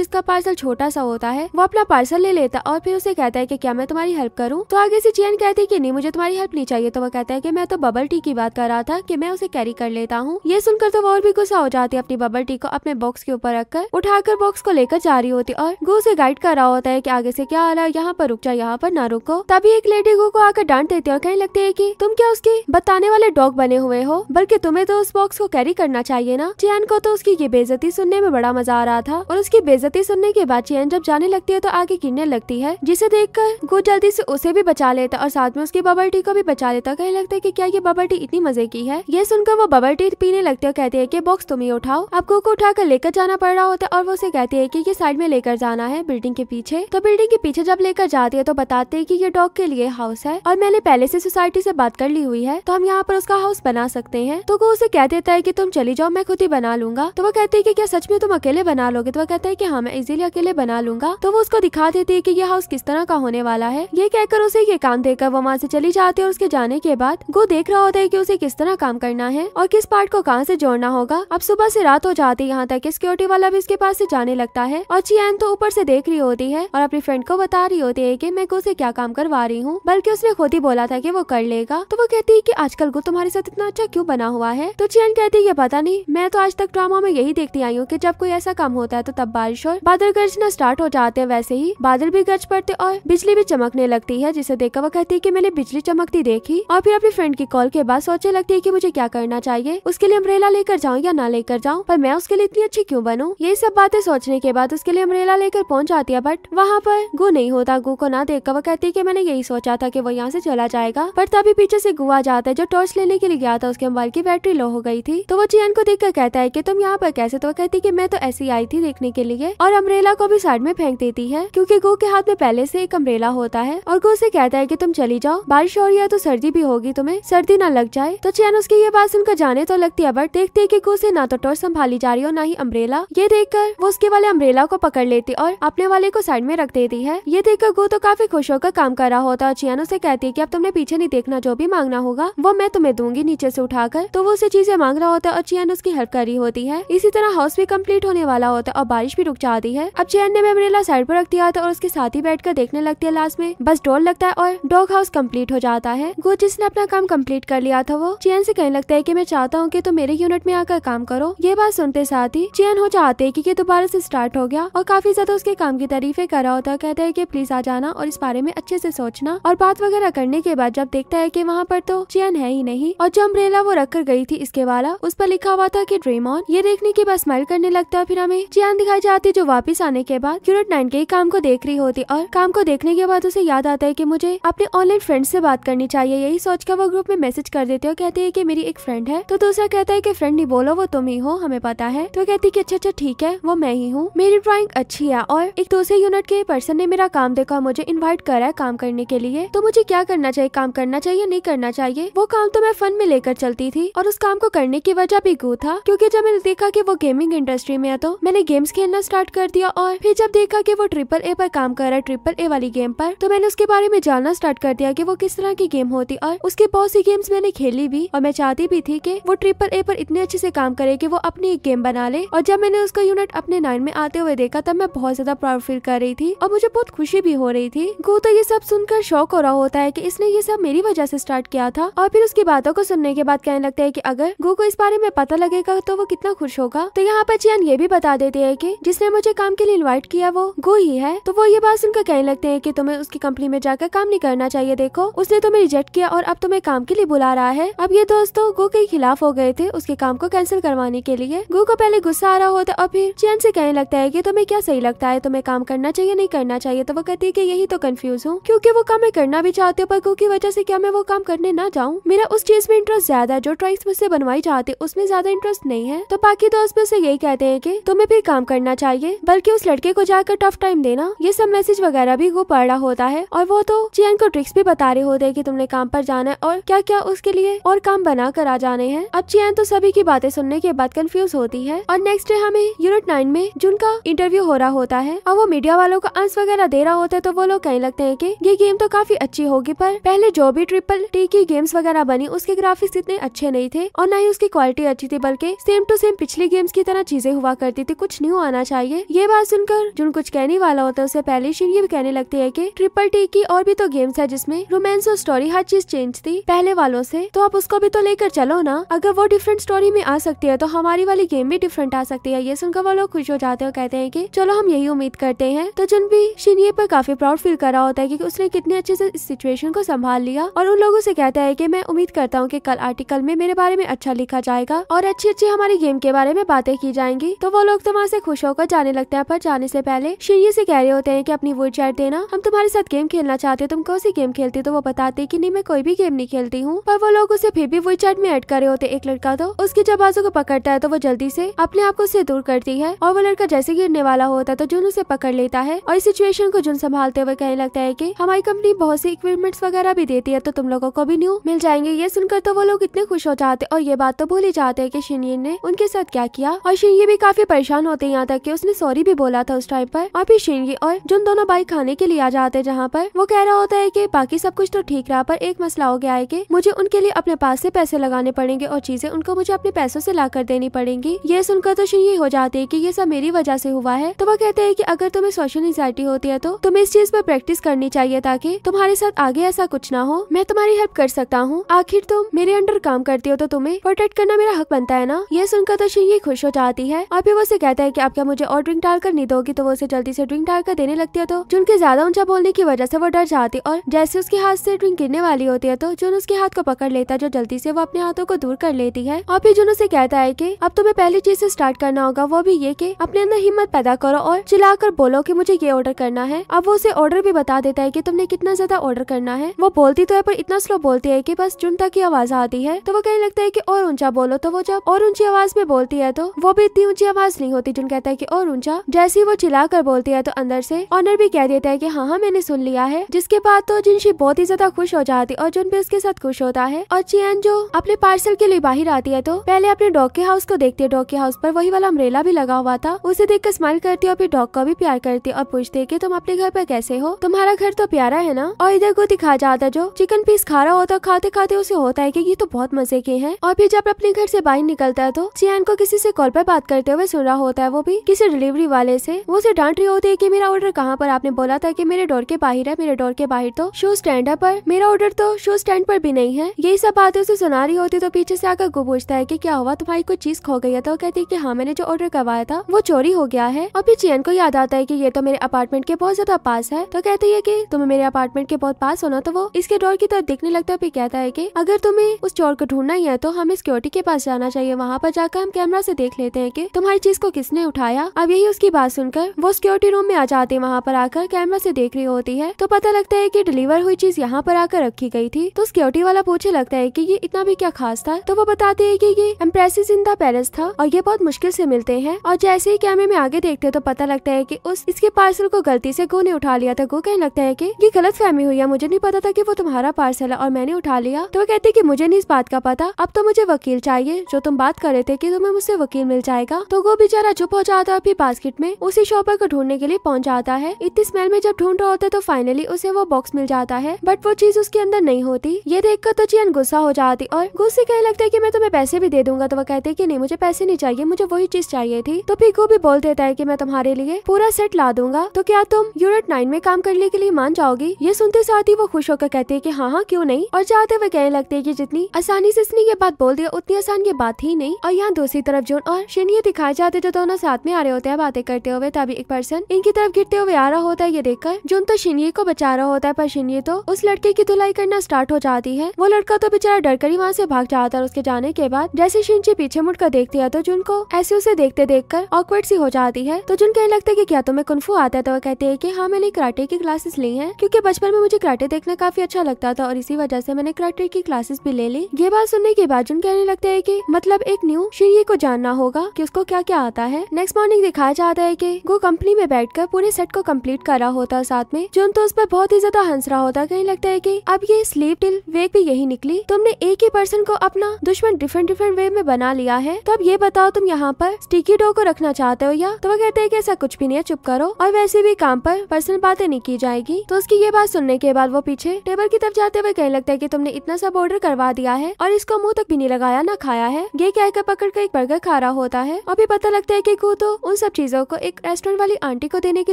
जिसका पार्सल छोटा सा होता है वो अपना पार्सल ले लेता और फिर उसे कहता है की क्या मैं तुम्हारी हेल्प करूँ तो आगे से चैन कहती है की नहीं मुझे तुम्हारी हेल्प नहीं चाहिए तो वो कहता है की मैं तो बबल टी की बात कर रहा था की मैं उसे कैरी कर लेता हूँ ये सुनकर तो वो और भी गुस्सा हो जाती है अपनी बबल टी को अपने बॉक्स के ऊपर रखकर उठाकर बॉक्स को लेकर जा रही होती और गो उसे गाइड कर रहा होता है की आगे से क्या आ रहा है यहाँ पर रुक जाओ यहाँ पर ना रुको तभी एक लेडी गो को आकर डांट देती है और कहने लगती है की तुम क्या उसकी बताने वाले बड़े डॉग बने हुए हो बल्कि तुम्हें तो उस बॉक्स को कैरी करना चाहिए ना चैन को तो उसकी ये बेजती सुनने में बड़ा मजा आ रहा था और उसकी बेजती सुनने के बाद चैन जब जाने लगती है तो आगे गिरने लगती है जिसे देख कर गो जल्दी ऐसी उसे भी बचा लेता और साथ में उसकी बबल टी को भी बचा लेता कहने लगता है की क्या ये बबल टी इतनी मजे की है ये सुनकर वो बबल टी पीने लगती है और कहती है की बॉक्स तुम ही उठाओ आपको को उठा कर लेकर जाना पड़ रहा होता है और वो उसे कहती है की ये साइड में लेकर जाना है बिल्डिंग के पीछे तो बिल्डिंग के पीछे जब लेकर जाती है तो बताते है की ये डॉग के लिए हाउस है और मैंने पहले से सोसाइटी से बात कर ली हुई है तो हम यहाँ पर उसका हाउस बना सकते हैं तो वो उसे कह देता है की तुम चली जाओ मैं खुद ही बना लूंगा तो वो कहती है की क्या सच में तुम अकेले बना लोगे तो वो कहता है की हाँ मैं इजिली अकेले बना लूंगा तो वो उसको दिखा देती है की ये हाउस किस तरह का होने वाला है ये कहकर उसे ये काम देकर वो वहाँ से चली जाती है और उसके जाने के बाद वो देख रहा होता है की उसे किस तरह काम करना है और किस पार्ट को कहाँ से जोड़ना होगा अब सुबह से रात हो जाती है यहाँ तक सिक्योरिटी वाला भी इसके पास से जाने लगता है और ची तो ऊपर से देख रही होती है और अपनी फ्रेंड को बता रही होती है की मैं उसे क्या काम करवा रही हूँ बल्कि उसने खुद ही बोला था की वो कर लेगा तो वो कहती है की आजकल गुत तुम्हारे साथ इतना अच्छा क्यों बना हुआ है तो चैन कहती है ये पता नहीं मैं तो आज तक ड्रामा में यही देखती आई हूँ की जब कोई ऐसा काम होता है तो तब बारिश और बादल गरजना स्टार्ट हो जाते हैं वैसे ही बादल भी गरज पड़ते और बिजली भी चमकने लगती है जिसे देखकर वो कहती है की मैंने बिजली चमकती देखी और फिर अपनी फ्रेंड की कॉल के बाद सोचने लगती है की मुझे क्या करना चाहिए उसके लिए अम्ब्रेला लेकर जाऊँ या ना लेकर जाऊँ पर मैं उसके लिए इतनी अच्छी क्यों बनू यही सब बातें सोचने के बाद उसके लिए अम्ब्रेला लेकर पहुँच जाती है बट वहाँ पर गु नहीं होता गु को ना कर वो कहती है की मैंने यही सोचा था की वो यहाँ ऐसी चला जाएगा पर तभी पीछे ऐसी गुआ आ जाता है जो टॉर्च लेने के लिए गया था उसके मोबाइल की बैटरी लो हो गई थी तो वो चैन को देखकर कहता है की तुम यहाँ पर कैसे तो कहती की मैं तो ऐसी आई थी देखने के लिए और अम्ब्रेला को भी साइड में फेंक देती है क्यूँकी गो के हाथ में पहले से एक अम्ब्रेला होता है और गो ऐसी कहता है की तुम चली जाओ बारिश हो रही है तो सर्दी भी होगी तुम्हें सर्दी न लग जाए तो चैन उसकी ये बात सुनकर जाने तो लगती है बट देखते है की गो से ना तो टोर संभाली जा रही हो ना ही अम्ब्रेला ये कर वो उसके वाले अम्ब्रेला को पकड़ लेती और अपने वाले को साइड में रख देती है ये देखकर गो तो काफी खुश होकर काम कर रहा होता है और चियान उसे कहती है की अब तुमने पीछे नहीं देखना जो भी मांगना होगा वो मैं तुम्हें मैं दूंगी नीचे से उठाकर तो वो उसे चीजें मांग रहा होता है और चैन उसकी हेल्प कर रही होती है इसी तरह हाउस भी कम्प्लीट होने वाला होता है और बारिश भी रुक जाती है अब चैन ने मेमरेला साइड पर रख दिया था और उसके साथ ही बैठ देखने लगती है लास्ट में बस डोर लगता है और डॉग हाउस कम्प्लीट हो जाता है गो जिसने अपना काम कम्प्लीट कर लिया था वो चैन से कहने लगता है की मैं चाहता हूँ की तुम मेरे यूनिट में आकर काम करो ये बात सुनते साथ ही चैन हो जाते है की दोबारा से स्टार्ट हो गया और काफी ज्यादा उसके काम की तारीफे कर रहा होता है कहते हैं की प्लीज आ जाना और इस बारे में अच्छे से सोचना और बात वगैरह करने के बाद जब देखता है की वहाँ पर तो चैन है ही नहीं नहीं और जो अम्ब्रेला वो रख कर गयी थी इसके वाला उस पर लिखा हुआ था की ड्रीम ऑन ये देखने के बाद स्माइल करने लगता है फिर हमें जियान हाँ, दिखाई जाती जो वापिस आने के बाद क्यूरेट नाइन के काम को देख रही होती और काम को देखने के बाद उसे याद आता है की मुझे अपने ऑनलाइन फ्रेंड ऐसी बात करनी चाहिए यही सोच कर वो ग्रुप में मैसेज कर देते हो कहते हैं की मेरी एक फ्रेंड है तो दूसरा कहता है की फ्रेंड नहीं बोलो वो तुम ही हो हमें पता है तो कहती की अच्छा अच्छा ठीक है वो मैं ही हूँ मेरी ड्राइंग अच्छी है और एक दूसरे यूनिट के पर्सन ने मेरा काम देखा मुझे इनवाइट करा है काम करने के लिए तो मुझे क्या करना चाहिए काम करना चाहिए नहीं करना चाहिए वो काम तो मैं पूरे फन में लेकर चलती थी और उस काम को करने की वजह भी गो था क्योंकि जब मैंने देखा की वो गेमिंग इंडस्ट्री में है तो मैंने गेम्स खेलना स्टार्ट कर दिया और फिर जब देखा की वो ट्रिपल ए पर काम कर रहा है ट्रिपल ए वाली गेम पर तो मैंने उसके बारे में जानना स्टार्ट कर दिया की वो किस तरह की गेम होती और उसके बहुत सी गेम्स मैंने खेली भी और मैं चाहती भी थी की वो ट्रिपल ए पर इतने अच्छे से काम करे की वो अपनी एक गेम बना ले और जब मैंने उसका यूनिट अपने नाइन में आते हुए देखा तब मैं बहुत ज्यादा प्राउड फील कर रही थी और मुझे बहुत खुशी भी हो रही थी गो तो ये सब सुनकर शौक हो रहा होता है की इसने ये सब मेरी वजह से स्टार्ट किया था और फिर उसके बाद बातों को सुनने के बाद कहने लगते हैं कि अगर गो को इस बारे में पता लगेगा तो वो कितना खुश होगा तो यहाँ पर चियान ये भी बता देते हैं कि जिसने मुझे काम के लिए इनवाइट किया वो गो ही है तो वो ये बात सुनकर कहने लगते हैं कि तुम्हें उसकी कंपनी में जाकर काम नहीं करना चाहिए देखो उसने तुम्हें रिजेक्ट किया और अब तुम्हें काम के लिए बुला रहा है अब ये दोस्तों गो के खिलाफ हो गए थे उसके काम को कैंसिल करवाने के लिए गो को पहले गुस्सा आ रहा होता और फिर चैन से कहने लगता है की तुम्हें क्या सही लगता है तुम्हें काम करना चाहिए नहीं करना चाहिए तो वो कहती है की यही तो कन्फ्यूज हूँ क्यूँकी वो काम करना भी चाहती हूँ पर गो की वजह से क्या मैं वो काम करने ना जाऊँ मेरा उस चीज में इंटरेस्ट ज्यादा है जो ट्राइस मुझसे बनवाई चाहते उसमें ज्यादा इंटरेस्ट नहीं है तो बाकी दोस्त भी उसे यही कहते हैं की तुम्हें भी काम करना चाहिए बल्कि उस लड़के को जाकर टफ टाइम देना ये सब मैसेज वगैरह भी वो पढ़ रहा होता है और वो तो चैन को ट्रिक्स भी बता रहे होते हैं कि तुमने काम पर जाना है और क्या क्या उसके लिए और काम बना कर आ जाने हैं अब चैन तो सभी की बातें सुनने के बाद कंफ्यूज होती है और नेक्स्ट डे हमें यूनिट नाइन में जून का इंटरव्यू हो रहा होता है और वो मीडिया वालों को आंस वगैरह दे रहा होता है तो वो लोग कहीं लगते है की ये गेम तो काफी अच्छी होगी पर पहले जो भी ट्रिपल टी की गेम्स वगैरह बनी उसके ग्राफिक्स इतने अच्छे नहीं थे और न ही उसकी क्वालिटी अच्छी थी बल्कि सेम टू सेम पिछली गेम्स की तरह चीजें हुआ करती थी कुछ न्यू आना चाहिए ये बात सुनकर जुन कुछ कहने वाला होता है उससे पहले शिन ये भी कहने लगती है की ट्रिपल टी की और भी तो गेम्स है जिसमे रोमांस और स्टोरी हर चीज चेंज थी पहले वालों से तो आप उसको भी तो लेकर चलो ना अगर वो डिफरेंट स्टोरी में आ सकती है तो हमारी वाली गेम भी डिफरेंट आ सकती है ये सुनकर वो लोग खुश हो जाते हैं कहते हैं की चलो हम यही उम्मीद करते हैं तो जुन भी शिनिए पर काफी प्राउड फील कर रहा होता है की उसने कितने अच्छे से इस सिचुएशन को संभाल लिया और उन लोगों से कहता है की मैं उम्मीद करता हूँ कि कल आर्टिकल में मेरे बारे में अच्छा लिखा जाएगा और अच्छी अच्छी हमारी गेम के बारे में बातें की जाएंगी तो वो लोग तो वहाँ खुश होकर जाने लगते हैं पर जाने से पहले शिन्यू से कह रहे होते हैं कि अपनी वुड चैट देना हम तुम्हारे साथ गेम खेलना चाहते हो तुम कौन सी गेम खेलती तो वो बताते कि नहीं मैं कोई भी गेम नहीं खेलती हूँ पर वो लोग उसे फिर भी वुड चैट में एड कर रहे होते एक लड़का तो उसकी जब बाजू को पकड़ता है तो वो जल्दी ऐसी अपने आप को उसे दूर करती है और वो लड़का जैसे गिरने वाला होता है तो जुन उसे पकड़ लेता है और इस सिचुएशन को जुन संभालते हुए कहने लगता है की हमारी कंपनी बहुत सी इक्विपमेंट्स वगैरह भी देती है तो तुम लोगों को भी न्यू मिल जाएंगे ये सुनकर तो वो लोग इतने खुश हो जाते और ये बात तो भूल ही जाते हैं कि शिनियन ने उनके साथ क्या किया और शिनये भी काफी परेशान होते हैं यहाँ तक कि उसने सॉरी भी बोला था उस टाइम पर और फिर शिनये और जुन दोनों बाइक खाने के लिए आ जाते हैं जहाँ पर वो कह रहा होता है की बाकी सब कुछ तो ठीक रहा पर एक मसला हो गया है की मुझे उनके लिए अपने पास ऐसी पैसे लगाने पड़ेंगे और चीजें उनको मुझे अपने पैसों ऐसी ला कर देनी पड़ेंगी ये सुनकर तो शिनये हो जाते है की ये सब मेरी वजह ऐसी हुआ है तो वो कहते हैं की अगर तुम्हें सोशल एंगजाइटी होती है तो तुम्हें इस चीज आरोप प्रैक्टिस करनी चाहिए ताकि तुम्हारे साथ आगे ऐसा कुछ ना हो मैं तुम्हारी हेल्प कर सकता हूँ आखिर फिर तुम मेरे अंडर काम करती हो तो तुम्हें प्रोटेक्ट करना मेरा हक बनता है ना ये सुनकर तो शिंगी खुश हो जाती है और फिर वो उसे कहता है की आप क्या मुझे और ड्रिंक डालकर नहीं दोगी तो वो उसे जल्दी से ड्रिंक डालकर देने लगती है तो जुन के ज्यादा ऊंचा बोलने की वजह से वो डर जाती और जैसे उसके हाथ से ड्रिंक गिरने वाली होती है तो जुन उसके हाथ को पकड़ लेता है जो जल्दी से वो अपने हाथों को दूर कर लेती है और फिर जुन उसे कहता है की अब तुम्हें पहली चीज ऐसी स्टार्ट करना होगा वो भी ये की अपने अंदर हिम्मत पैदा करो और चिल्लाकर बोलो की मुझे ये ऑर्डर करना है अब वो उसे ऑर्डर भी बता देता है की तुमने कितना ज्यादा ऑर्डर करना है वो बोलती तो है पर इतना स्लो बोलती है की बस जुन तक की आवाज आती है तो वो कहने लगता है की और ऊंचा बोलो तो वो जब और ऊंची आवाज में बोलती है तो वो भी इतनी ऊंची आवाज नहीं होती जिन कहता है की और ऊंचा जैसी वो चिल्ला कर बोलती है तो अंदर से ऑनर भी कह देता है की हाँ हाँ मैंने सुन लिया है जिसके बाद तो जिनशी बहुत ही ज्यादा खुश हो जाती और जुन भी उसके साथ खुश होता है और चैन जो अपने पार्सल के लिए बाहर आती है तो पहले अपने डॉग के हाउस को देखती है डॉग के हाउस पर वही वाला अम्ब्रेला भी लगा हुआ था उसे देख कर स्माइल करती है और फिर डॉग को भी प्यार करती है और पूछती है की तुम अपने घर पर कैसे हो तुम्हारा घर तो प्यारा है ना और इधर को दिखा जाता जो चिकन पीस खा रहा होता खाते खाते उसे होता है की ये तो बहुत मजे के है और फिर जब अपने घर ऐसी बाहर निकलता है तो चियान को किसी से कॉल पर बात करते हुए सुन रहा होता है वो भी किसी डिलीवरी वाले ऐसी वो उसे डांट रही होती है की मेरा ऑर्डर कहाँ पर आपने बोला था की मेरे डोर के बाहर है मेरे डोर के बाहर तो शूज स्टैंड है पर मेरा ऑर्डर तो शूज स्टैंड पर भी नहीं है यही सब बातें उसे सुना रही होती तो पीछे से आकर गो पूछता है की क्या हुआ तुम्हारी कोई चीज खो गई है तो कहती है की हाँ मैंने जो ऑर्डर करवाया था वो चोरी हो गया है और फिर चैन को याद आता है की ये तो मेरे अपार्टमेंट के बहुत ज्यादा पास है तो कहती है की तुम्हें मेरे अपार्टमेंट के बहुत पास होना तो वो इसके डोर की तरफ देखने लगता है फिर कहता है की अगर अगर तुम्हें उस चोर को ढूंढना ही है तो हमें सिक्योरिटी के पास जाना चाहिए वहाँ पर जाकर हम कैमरा से देख लेते हैं कि तुम्हारी चीज को किसने उठाया अब यही उसकी बात सुनकर वो सिक्योरिटी रूम में आ जाते हैं वहाँ पर आकर कैमरा से देख रही होती है तो पता लगता है की डिलीवर हुई चीज यहाँ पर आकर रखी गई थी तो सिक्योरिटी वाला पूछे लगता है की ये इतना भी क्या खास था तो वो बताते है की ये एम्प्रेसिस इन पैलेस था और ये बहुत मुश्किल से मिलते हैं और जैसे ही कैमरे में आगे देखते हैं तो पता लगता है की उस इसके पार्सल को गलती से गो ने उठा लिया था गो कहने लगता है की ये गलत फहमी हुई है मुझे नहीं पता था की वो तुम्हारा पार्सल है और मैंने उठा लिया तो वो कहते कि मुझे नहीं इस बात का पता अब तो मुझे वकील चाहिए जो तुम बात कर रहे थे कि तुम्हें मुझसे वकील मिल जाएगा तो वो बेचारा चुप हो जाता है अपनी बास्केट में उसी शॉपर को ढूंढने के लिए पहुंच जाता है इतनी स्मेल में जब ढूंढ रहा होता है तो फाइनली उसे वो बॉक्स मिल जाता है बट वो चीज उसके अंदर नहीं होती ये देखकर तो चीन गुस्सा हो जाती और गुस्से कहने लगता है की मैं तुम्हें पैसे भी दे दूंगा तो वो कहते की नहीं मुझे पैसे नहीं चाहिए मुझे वही चीज चाहिए थी तो फिर भी बोल देता है की मैं तुम्हारे लिए पूरा सेट ला दूंगा तो क्या तुम यूनिट नाइन में काम करने के लिए मान जाओगी ये सुनते साथ ही वो खुश होकर कहती है की हाँ हाँ क्यों नहीं और जाते हुए कहने लगते है की जितनी आसानी से इसने ये बात बोल दिया उतनी आसान ये बात ही नहीं और यहाँ दूसरी तरफ जोन और शिन ये दिखाए जाते तो दोनों साथ में आ रहे होते हैं बातें करते हुए तभी एक पर्सन इनकी तरफ गिरते हुए आ रहा होता है ये देखकर जोन तो शिनिये को बचा रहा होता है पर शिनिये तो उस लड़के की धुलाई करना स्टार्ट हो जाती है वो लड़का तो बेचारा डर कर ही वहाँ से भाग जाता है उसके जाने के बाद जैसे शिनची पीछे मुड़कर देखती है तो जुन को ऐसे उसे देखते देख कर ऑकवर्ड सी हो जाती है तो जुन कहने लगता है की क्या तुम्हें कुनफू आता है तो वो कहते हैं की हाँ मैंने कराटे की क्लासेस ली है क्यूँकी बचपन में मुझे कराटे देखना काफी अच्छा लगता था और इसी वजह से मैंने कराटे की क्लासेस भी ले ली ये बात सुनने के बाद जुन कहने लगता है की मतलब एक न्यू श्री को जानना होगा की उसको क्या क्या आता है नेक्स्ट मॉर्निंग दिखाया जाता है की वो कंपनी में बैठ पूरे सेट को कम्प्लीट कर रहा होता साथ में जुन तो उस पर बहुत ही ज्यादा हंस रहा होता कहीं लगता है की अब ये स्लीप टिल वेक भी यही निकली तुमने एक ही पर्सन को अपना दुश्मन डिफरेंट डिफरेंट वे में बना लिया है तो अब ये बताओ तुम यहाँ पर स्टिकी डो को रखना चाहते हो या तो वो कहते हैं कि ऐसा कुछ भी नहीं है चुप करो और वैसे भी काम पर पर्सनल बातें नहीं की जाएगी तो उसकी ये बात सुनने के बाद वो पीछे टेबल की तरफ जाते हुए कहने लगता है कि तुमने इतना सब ऑर्डर करवा दिया है और इसको मुंह तक भी नहीं लगाया ना खाया है ये कहकर पकड़ कर एक बर्गर खा रहा होता है और भी पता लगता है की तो उन सब चीजों को एक रेस्टोरेंट वाली आंटी को देने के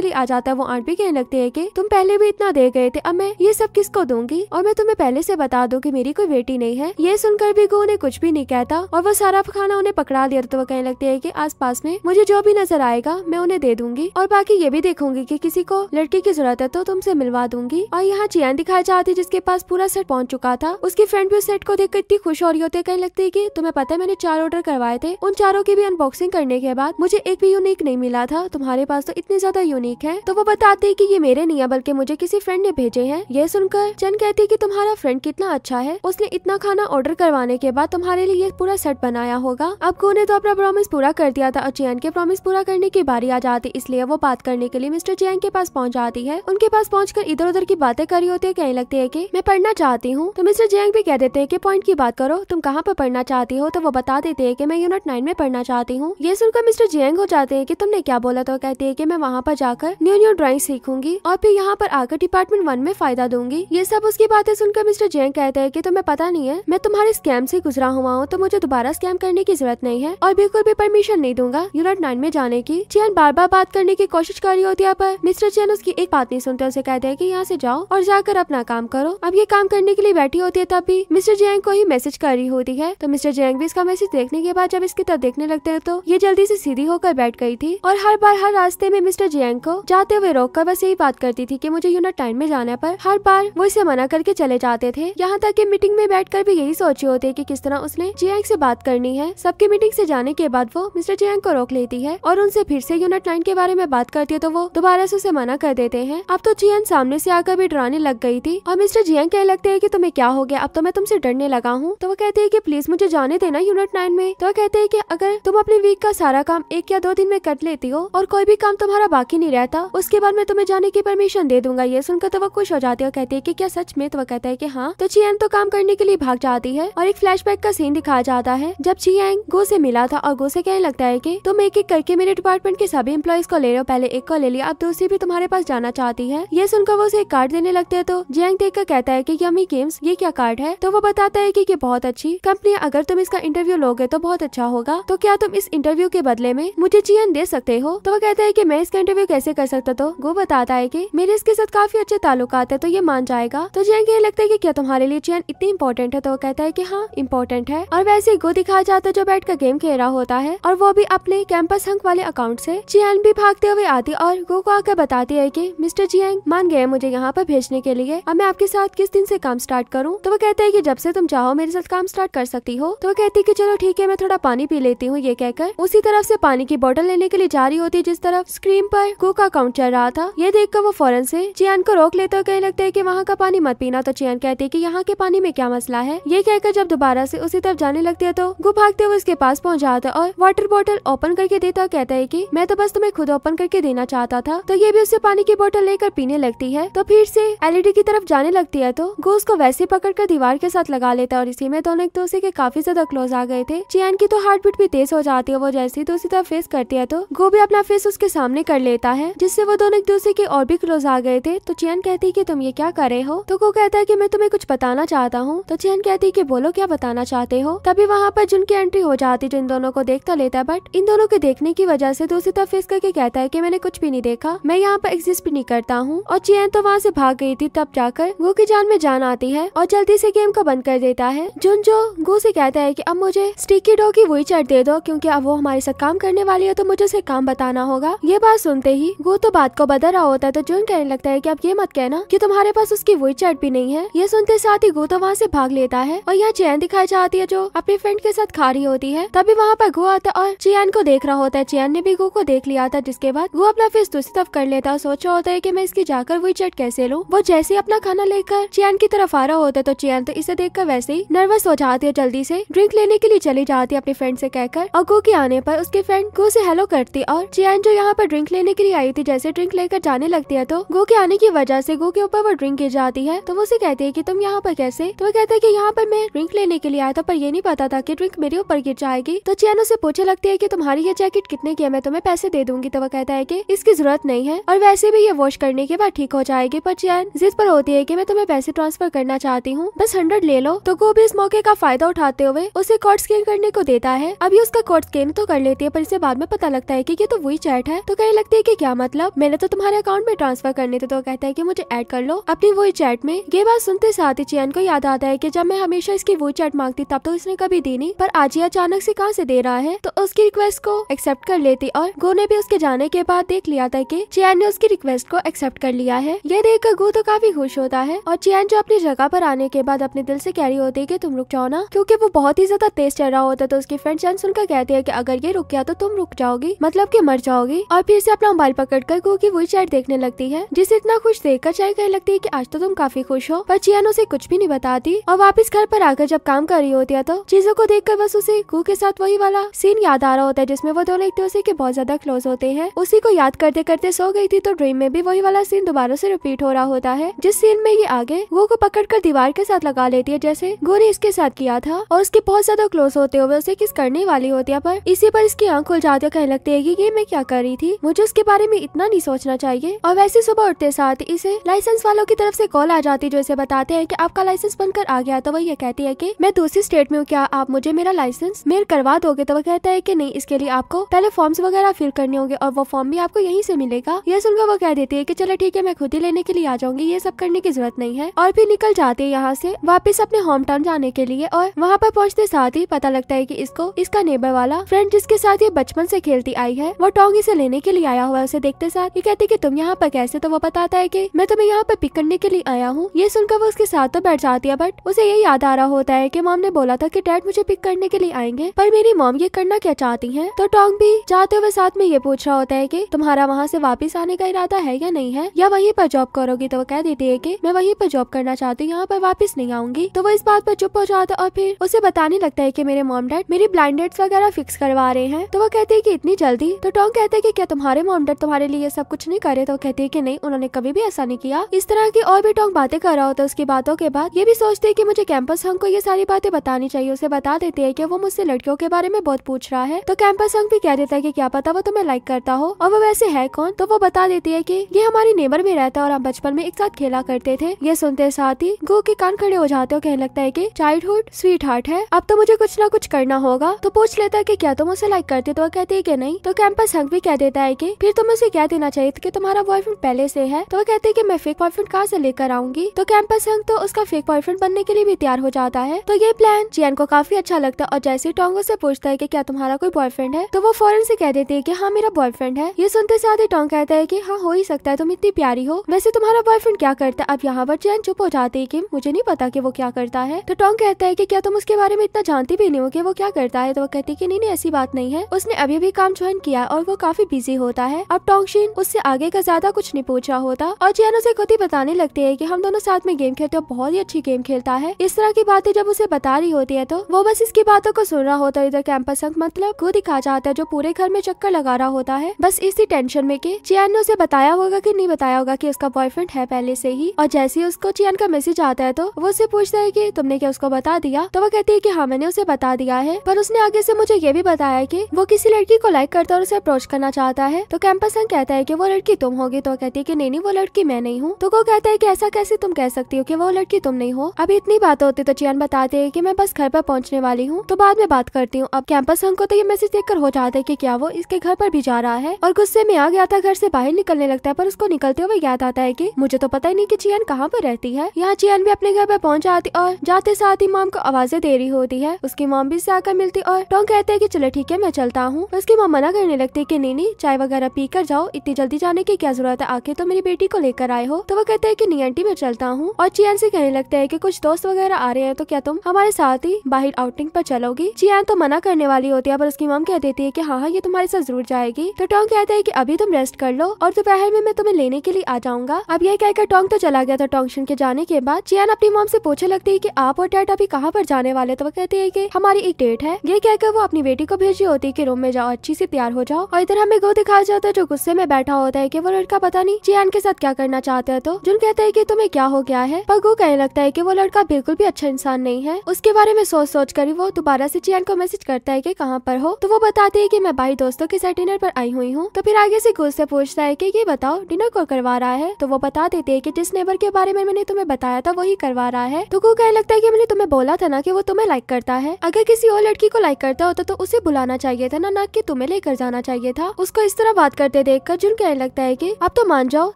लिए आ जाता है वो आंटी कहने लगती है की तुम पहले भी इतना दे गए थे अब मैं ये सब किसको दूंगी और मैं तुम्हें पहले ऐसी बता दूँ की मेरी कोई बेटी नहीं है ये सुनकर भी गो उन्हें कुछ भी नहीं कहता और वो सारा खाना उन्हें पकड़ा दिया तो वो कहने लगते है की आस पास में मुझे जो भी नजर आएगा मैं उन्हें दे दूंगी और बाकी ये भी देखूंगी की किसी को लड़की की जरूरत है तो तुमसे मिलवा दूंगी और यहाँ चियान दिखाई जाती है जिसके पास पूरा सेट पहुंच चुका था उसकी फ्रेंड भी उस सेट को देखकर इतनी खुश हो रही होती है कहने लगती है की तुम्हें पता है मैंने चार ऑर्डर करवाए थे उन चारों की भी अनबॉक्सिंग करने के बाद मुझे एक भी यूनिक नहीं मिला था तुम्हारे पास तो इतने ज्यादा यूनिक है तो वो बताते है की ये मेरे नहीं है बल्कि मुझे किसी फ्रेंड ने भेजे है ये सुनकर चन कहती है की तुम्हारा फ्रेंड कितना अच्छा है उसने इतना खाना ऑर्डर करवाने के बाद तुम्हारे लिए पूरा सेट बनाया होगा अब को ने तो अपना प्रॉमिस पूरा कर दिया था और चैन के प्रॉमिस पूरा करने की बारी आ जाती इसलिए वो बात करने के लिए मिस्टर चैन के पास पहुंच जाती है उनके पास पहुंचकर इधर उधर की बातें करी होती है कहने लगती है की मैं पढ़ना चाहती हूँ तो मिस्टर जैंग भी कह देते हैं कि पॉइंट की बात करो तुम कहाँ पर पढ़ना चाहती हो तो वो बता देते है कि मैं यूनिट नाइन में पढ़ना चाहती हूँ ये सुनकर मिस्टर जेंग हो जाते हैं कि तुमने क्या बोला तो कहती है कि मैं वहाँ पर जाकर न्यू न्यू ड्राइंग सीखूंगी और फिर यहाँ पर आकर डिपार्टमेंट वन में फायदा दूंगी ये सब उसकी बातें सुनकर मिस्टर जेंग कहते हैं की तुम्हें पता नहीं है मैं तुम्हारे स्कैम से गुजरा हुआ हूँ तो मुझे दोबारा स्कैम करने की जरूरत नहीं है और बिल्कुल भी परमिशन नहीं दूंगा यूनिट नाइन में जाने की चैन बार बार बात करने की कोशिश कर रही होती है पर मिस्टर चैन उसकी एक बात नहीं सुनते उसे कहते हैं की यहाँ से जाओ और जाकर अपना काम करो अब ये काम करने के लिए बैठी होती है तब भी मिस्टर जैंग को ही मैसेज कर रही होती है तो मिस्टर जैंग भी इसका मैसेज देखने के बाद जब इसकी तरफ देखने लगते है तो ये जल्दी ऐसी सीधी होकर बैठ गई थी और हर बार हर रास्ते में मिस्टर जैंग को जाते हुए रोक कर बस यही बात करती थी की मुझे यूनिट टाइम में जाने आरोप हर बार वो इसे मना करके चले जाते थे यहाँ तक की मीटिंग में बैठ भी यही सोचे होते की किस तरह उसने जियांग ऐसी बात करनी है सबकी मीटिंग ऐसी जाने के बाद वो मिस्टर जैंग को रोक लेती है और उनसे फिर से यूनिट नाइन के बारे में बात करती है तो वो दोबारा से उसे मना कर देते हैं अब तो जियन सामने से आकर भी डराने लग गई थी और मिस्टर जियांग कह लगते है की तुम्हें क्या हो गया अब तो मैं तुमसे डरने लगा हूँ तो वो कहती है की प्लीज मुझे जाने देना यूनिट नाइन में तो वो कहते है की अगर तुम अपने वीक का सारा काम एक या दो दिन में कर लेती हो और कोई भी काम तुम्हारा बाकी नहीं रहता उसके बाद मैं तुम्हें जाने की परमिशन दे दूंगा ये सुनकर तो वो खुश हो जाती है और कहती है की क्या सच में तो वह कहता है की हाँ तो चियन तो काम करने के लिए भाग जाती है और एक फ्लैश का सीन दिखाया जाता है जब चियांग गो ऐसी मिला था और गो ऐसी कहने लगता है की तुम एक एक करके मेरे डिपार्टमेंट के सभी इम्प्लॉयज को ले रहे हो पहले एक को ले लिया अब दूसरी भी तुम्हारे पास जाना चाहती है ये सुनकर वो उसे कार्ड देने लगते है तो जियांग देख कर कहता है की यमी गेम्स ये क्या कार्ड है तो वो बताता है कि ये बहुत अच्छी कंपनी अगर तुम इसका इंटरव्यू लोगे तो बहुत अच्छा होगा तो क्या तुम इस इंटरव्यू के बदले में मुझे चीन दे सकते हो तो वो कहता है की मैं इसका इंटरव्यू कैसे कर सकता तो वो बताता है की मेरे इसके साथ काफी अच्छे ताल्लुक है तो ये मान जाएगा तो जैंग ये लगता है की क्या तुम्हारे लिए चयन इतनी इम्पोर्टेंट है तो वो कहता है की हाँ इम्पोर्टेंट है और वैसे गो दिखाया जाता है जो बैठ कर गेम खेल रहा होता है और वो भी अपने कैंपस हंक वाले अकाउंट से चयन भी भागते हुए आती और गो को आकर बताती है कि मिस्टर जियांग मान गए मुझे यहाँ पर भेजने के लिए अब मैं आपके साथ किस दिन से काम स्टार्ट करूँ तो वो कहते कहता है कि जब से तुम चाहो मेरे साथ काम स्टार्ट कर सकती हो तो वो कहती है कि चलो ठीक है मैं थोड़ा पानी पी लेती हूँ ये कहकर उसी तरफ से पानी की बोतल लेने के लिए जा रही होती है जिस तरफ स्क्रीन पर कुक का काउंट चल रहा था ये कर वो फौरन से चियान को रोक लेता कहने लगता है की वहाँ का पानी मत पीना तो चियान कहती है की यहाँ के पानी में क्या मसला है ये कहकर जब दोबारा ऐसी उसी तरफ जाने लगती है तो गु भागते हुए उसके पास पहुँच जाता और वाटर बॉटल ओपन करके देता है कहता है की मैं तो बस तुम्हें खुद ओपन करके देना चाहता था तो ये भी उससे पानी की बोतल लेकर पीने लगती है तो फिर से एलईडी e की तरफ जाने लगती है तो गो उसको वैसे पकड़ कर दीवार परिवार के साथ लगा लेता है और इसी में दोनों एक दूसरे के काफी ज्यादा क्लोज आ गए थे चैन की तो हार्ट बीट भी तेज हो जाती है वो जैसे ही दूसरी तरफ फेस करती है तो भी अपना फेस उसके सामने कर लेता है जिससे वो दोनों एक दूसरे के और भी क्लोज आ गए थे तो चैन कहती है की तुम ये क्या कर रहे हो तो गो कहता है की मैं तुम्हें कुछ बताना चाहता हूँ तो चैन कहती है की बोलो क्या बताना चाहते हो तभी वहाँ पर जिनकी एंट्री हो जाती जो इन दोनों को देखता लेता है बट इन दोनों के देखने की वजह से दूसरी तरफ फेस करके कहता है की मैंने कुछ भी नहीं देखा मैं यहाँ पर एग्जिस्ट भी नहीं करता हूँ और चैन तो वहाँ से भाग गई थी तब जाकर गो की जान में जान आती है और जल्दी से गेम को बंद कर देता है जुन जो गो से कहता है की अब मुझे स्टिकी डॉ की वही चैट दे दो क्यूँकी अब वो हमारे साथ काम करने वाली है तो मुझे उसे काम बताना होगा ये बात सुनते ही गो तो बात को बदल रहा होता है तो जुन कहने लगता है की अब ये मत कहना की तुम्हारे पास उसकी वही चट भी नहीं है ये सुनते साथ ही गो तो वहाँ ऐसी भाग लेता है और यहाँ चैन दिखाई जाती है जो अपने फ्रेंड के साथ खा रही होती है तभी वहाँ पर गो आता और चैन को देख रहा होता है चैन ने भी गो को देख लिया था जिसके बाद वो अपना फेस दूसरी तरफ कर लेता और सोचा होता है की मैं इसकी जाकर वही चट कैसे लूँ वो जैसे अपना खाना लेकर चैन की तरफ आ रहा होता है तो चैन तो इसे देखकर वैसे ही नर्वस हो जाती है जल्दी से ड्रिंक लेने के लिए चली जाती है अपने फ्रेंड से कहकर और गो के आने पर उसके फ्रेंड गो से हेलो करती और चैन जो यहाँ पर ड्रिंक लेने के लिए आई थी जैसे ड्रिंक लेकर जाने लगती है तो गो के आने की वजह से गो के ऊपर वो ड्रिंक गिर जाती है तो वो उसे कहती है की तुम यहाँ पर कैसे तो वो कहता है की यहाँ पर मैं ड्रिंक लेने के लिए आया था पर ये नहीं पता था की ड्रिंक मेरे ऊपर गिर जाएगी तो चैन उसे पूछे लगती है की तुम्हारी ये जैकेट कितने की है मैं तुम्हें पैसे दे दूंगी तो वो कहता है की इसकी जरूरत नहीं है और वैसे भी ये वॉश करने के बाद ठीक हो जाएगी पर चैन जिस पर होती है की मैं तुम्हें पैसे ट्रांसफर करना चाहती हूँ बस हंड्रेड ले लो तो गोभी इस मौके का फायदा उठाते हुए उसे कोड स्कैन करने को देता है अभी उसका कोर्ट स्कैन तो कर लेती है पर इसे बाद में पता लगता है की ये तो वही चैट है तो कहीं लगती है की क्या मतलब मैंने तो तुम्हारे अकाउंट में ट्रांसफर करने थे तो कहता है की मुझे एड कर लो अपनी वही चैट में ये बात सुनते साथ ही चैन को याद आता है की जब मैं हमेशा इसकी वो चैट मांगती तब तो इसने कभी दी नहीं पर आज ये अचानक से कहाँ से दे रहा है तो उसकी रिक्वेस्ट को एक्सेप्ट कर लेती और गो ने भी उसके जाने के बाद देख लिया था की चैन ने उसकी रिक्वेस्ट को एक्सेप्ट कर लिया है ये देख कर गो तो काफी खुश होता है और चैन जो अपनी जगह पर आने के बाद अपने दिल से कह रही होती है कि तुम रुक जाओ ना क्योंकि वो बहुत ही ज्यादा तेज चल रहा होता है तो उसकी फ्रेंड चैन सुनकर कहती है कि अगर ये रुक गया तो तुम रुक जाओगी मतलब कि मर जाओगी और फिर से अपना मोबाइल पकड़ कर कुकी वही चैट देखने लगती है जिसे इतना खुश कर चैन कहने लगती है की आज तो तुम काफी खुश हो पर चियान उसे कुछ भी नहीं बताती और वापिस घर पर आकर जब काम कर रही होती है तो चीजों को देख कर बस उसे कू के साथ वही वाला सीन याद आ रहा होता है जिसमे वो दोनों एक दूसरे के बहुत ज्यादा क्लोज होते हैं उसी को याद करते करते सो गई थी तो ड्रीम में भी वही वाला सीन दोबारा से रिपीट हो रहा होता है जिस सीन में ये आगे वो को पकड़ कर दीवार के साथ लगा लगा लेती है जैसे गोरी इसके साथ किया था और उसके बहुत ज्यादा क्लोज होते हुए उसे किस करने वाली होती है पर इसी पर इसकी आंख खुल जाती है कहने लगती है कि ये मैं क्या कर रही थी मुझे उसके बारे में इतना नहीं सोचना चाहिए और वैसे सुबह उठते साथ इसे लाइसेंस वालों की तरफ ऐसी कॉल आ जाती है जो इसे बताते हैं की आपका लाइसेंस बनकर आ गया तो वह ये कहती है की मैं दूसरी स्टेट में हूँ क्या आप मुझे मेरा लाइसेंस मेल करवा दोगे तो वह कहता है की नहीं इसके लिए आपको पहले फॉर्म वगैरह फिल करने होंगे और वो फॉर्म भी आपको यही ऐसी मिलेगा यह सुनकर वो कह देती है की चलो ठीक है मैं खुद ही लेने के लिए आ जाऊंगी ये सब करने की जरूरत नहीं है और फिर निकल जाते हैं यहाँ से वापस अपने होम टाउन जाने के लिए और वहाँ पर पहुँचते साथ ही पता लगता है की इसको इसका नेबर वाला फ्रेंड जिसके साथ ये बचपन से खेलती आई है वो टोंग इसे लेने के लिए आया हुआ उसे देखते साथ ये कहती की तुम यहाँ पर कैसे तो वो बताता है की मैं तुम्हें यहाँ पर पिक करने के लिए आया हूँ ये सुनकर वो उसके साथ तो बैठ जाती है बट उसे ये याद आ रहा होता है की मॉम ने बोला था की डैड मुझे पिक करने के लिए आएंगे पर मेरी मॉम ये करना क्या चाहती है तो टोंग भी जाते हुए साथ में ये पूछ रहा होता है की तुम्हारा वहाँ से वापिस आने का इरादा है या नहीं है या वहीं पर जॉब करोगी तो वो कह देती है की मैं वहीं पर जॉब करना चाहती हूँ यहाँ पर वापिस नहीं नहीं आऊंगी तो वो इस बात पर चुप हो जाता और फिर उसे बताने लगता है की मेरे मॉम डैड मेरी ब्लाइंड वगैरह फिक्स करवा रहे हैं तो वो कहती है की इतनी जल्दी तो टोंग कहते हैं की क्या तुम्हारे मॉम डैड तुम्हारे लिए सब कुछ नहीं करे तो कहती है की नहीं उन्होंने कभी भी ऐसा नहीं किया इस तरह की और भी टोंग बातें कर रहा होता है उसकी बातों के बाद ये भी सोचते है की मुझे कैंपस हंग को ये सारी बातें बतानी चाहिए उसे बता देती है की वो मुझसे लड़कियों के बारे में बहुत पूछ रहा है तो कैंपस हंग भी कह देता है की क्या पता वो तुम्हें लाइक करता हो और वो वैसे है कौन तो वो बता देती है की ये हमारी नेबर में रहता है और हम बचपन में एक साथ खेला करते थे ये सुनते साथ ही गो के कान खड़े हो जाते हो कहने लगता है की चाइल्डहुड स्वीट हार्ट है अब तो मुझे कुछ ना कुछ करना होगा तो पूछ लेता है की क्या तुम उसे लाइक करते तो वो कहती है की नहीं तो कैंपस हंग भी कह देता है की फिर तुम उसे क्या देना चाहिए की तुम्हारा बॉयफ्रेंड पहले से है तो वह कहती है की मैं फेक बॉयफ्रेंड कहाँ से लेकर आऊंगी तो कैंपस हंग तो उसका फेक बॉयफ्रेंड बनने के लिए भी तैयार हो जाता है तो ये प्लान जियन को काफी अच्छा लगता है और जैसे टोंगो से पूछता है की क्या तुम्हारा कोई बॉयफ्रेंड है तो वो फॉरन से कह देती है की हाँ मेरा बॉयफ्रेंड है ये सुनते साथ ही टोंग कहता है की हाँ हो ही सकता है तुम इतनी प्यारी हो वैसे तुम्हारा बॉयफ्रेंड क्या करता है अब यहाँ पर जैन चुप हो जाती है की मुझे नहीं पता जाके वो क्या करता है तो टोंग कहता है की क्या तुम उसके बारे में इतना जानती भी नहीं हो की वो क्या करता है तो वो कहती है कि नहीं नहीं ऐसी बात नहीं है उसने अभी भी काम ज्वाइन किया और वो काफी बिजी होता है अब टोंगशिन उससे आगे का ज्यादा कुछ नहीं पूछा होता और जियान उसे खुद ही बताने लगते है की हम दोनों साथ में गेम खेलते हो बहुत ही अच्छी गेम खेलता है इस तरह की बातें जब उसे बता रही होती है तो वो बस इसकी बातों को सुन रहा होता है इधर कैंपस मतलब खुद ही खा जाता है जो पूरे घर में चक्कर लगा रहा होता है बस इसी टेंशन में की चियान ने उसे बताया होगा की नहीं बताया होगा की उसका बॉयफ्रेंड है पहले से ही और जैसे ही उसको चियान का मैसेज आता है तो वो उससे पूछता है कि तुमने क्या उसको बता दिया तो वो कहती है कि हाँ मैंने उसे बता दिया है पर उसने आगे से मुझे ये भी बताया कि वो किसी लड़की को लाइक करता और उसे अप्रोच करना चाहता है तो कैंपस कहता है कि वो लड़की तुम होगी तो कहती है कि नहीं नहीं वो लड़की मैं नहीं हूँ तो वो कहता है कि ऐसा कैसे तुम कह सकती हो कि वो लड़की तुम नहीं हो अभी इतनी बात होती तो चियान बताते है की मैं बस घर पर पहुँचने वाली हूँ तो बाद में बात करती हूँ अब कैंपस को तो ये मैसेज देख हो जाता है की क्या वो इसके घर पर भी जा रहा है और गुस्से में आ गया था घर से बाहर निकलने लगता है पर उसको निकलते हुए याद आता है की मुझे तो पता ही नहीं की चियान कहाँ पर रहती है यहाँ चियान भी अपने घर पर पहुंच जाती और जाते साथ ही माम को आवाजें दे रही होती है उसकी माम भी से आकर मिलती और टोंग कहते हैं की चलो ठीक है मैं चलता हूँ उसकी माम मना करने लगती है की नीनी चाय वगैरह पी कर जाओ इतनी जल्दी जाने की क्या जरूरत है आखिर तो मेरी बेटी को लेकर आए हो तो वो कहते हैं की नी आंटी मैं चलता हूँ और चियान से कहने लगते है की कुछ दोस्त वगैरह आ रहे हैं तो क्या तुम हमारे साथ ही बाहर आउटिंग पर चलोगी चियान तो मना करने वाली होती है पर उसकी माम कह देती है की हाँ हाँ ये तुम्हारे साथ जरूर जाएगी तो टोंग कहते है की अभी तुम रेस्ट कर लो और दोपहर में मैं तुम्हें लेने के लिए आ जाऊंगा अब यह कहकर टोंग तो चला गया था टोंगशन के जाने के बाद चियान अपनी मॉम से उससे पूछे लगती है कि आप और डैड अभी कहाँ पर जाने वाले तो वो कहती है कि हमारी एक डेट है ये कहकर वो अपनी बेटी को भेजी होती है कि रूम में जाओ अच्छी ऐसी तैयार हो जाओ और इधर हमें गो दिखाया जाता है जो गुस्से में बैठा होता है की वो लड़का पता नहीं जियान के साथ क्या करना चाहते है तो जुन कहते है की तुम्हें क्या हो गया है पर गो कहने लगता है की वो लड़का बिल्कुल भी अच्छा इंसान नहीं है उसके बारे में सोच सोच कर वो दोबारा से जियान को मैसेज करता है की कहाँ पर हो तो वो बताती है की मैं भाई दोस्तों के साथ डिनर पर आई हुई हूँ तो फिर आगे से गुस्से पूछता है की ये बताओ डिनर को करवा रहा है तो वो बता देते है की जिस नेबर के बारे में मैंने तुम्हें बताया था वही करवा रहा है है तो को क्या लगता है की मैंने तुम्हें बोला था ना की वो तुम्हें लाइक करता है अगर किसी और लड़की को लाइक करता होता तो उसे बुलाना चाहिए था ना ना की तुम्हें लेकर जाना चाहिए था उसको इस तरह बात करते देख कर जुन कहने लगता है की अब तो मान जाओ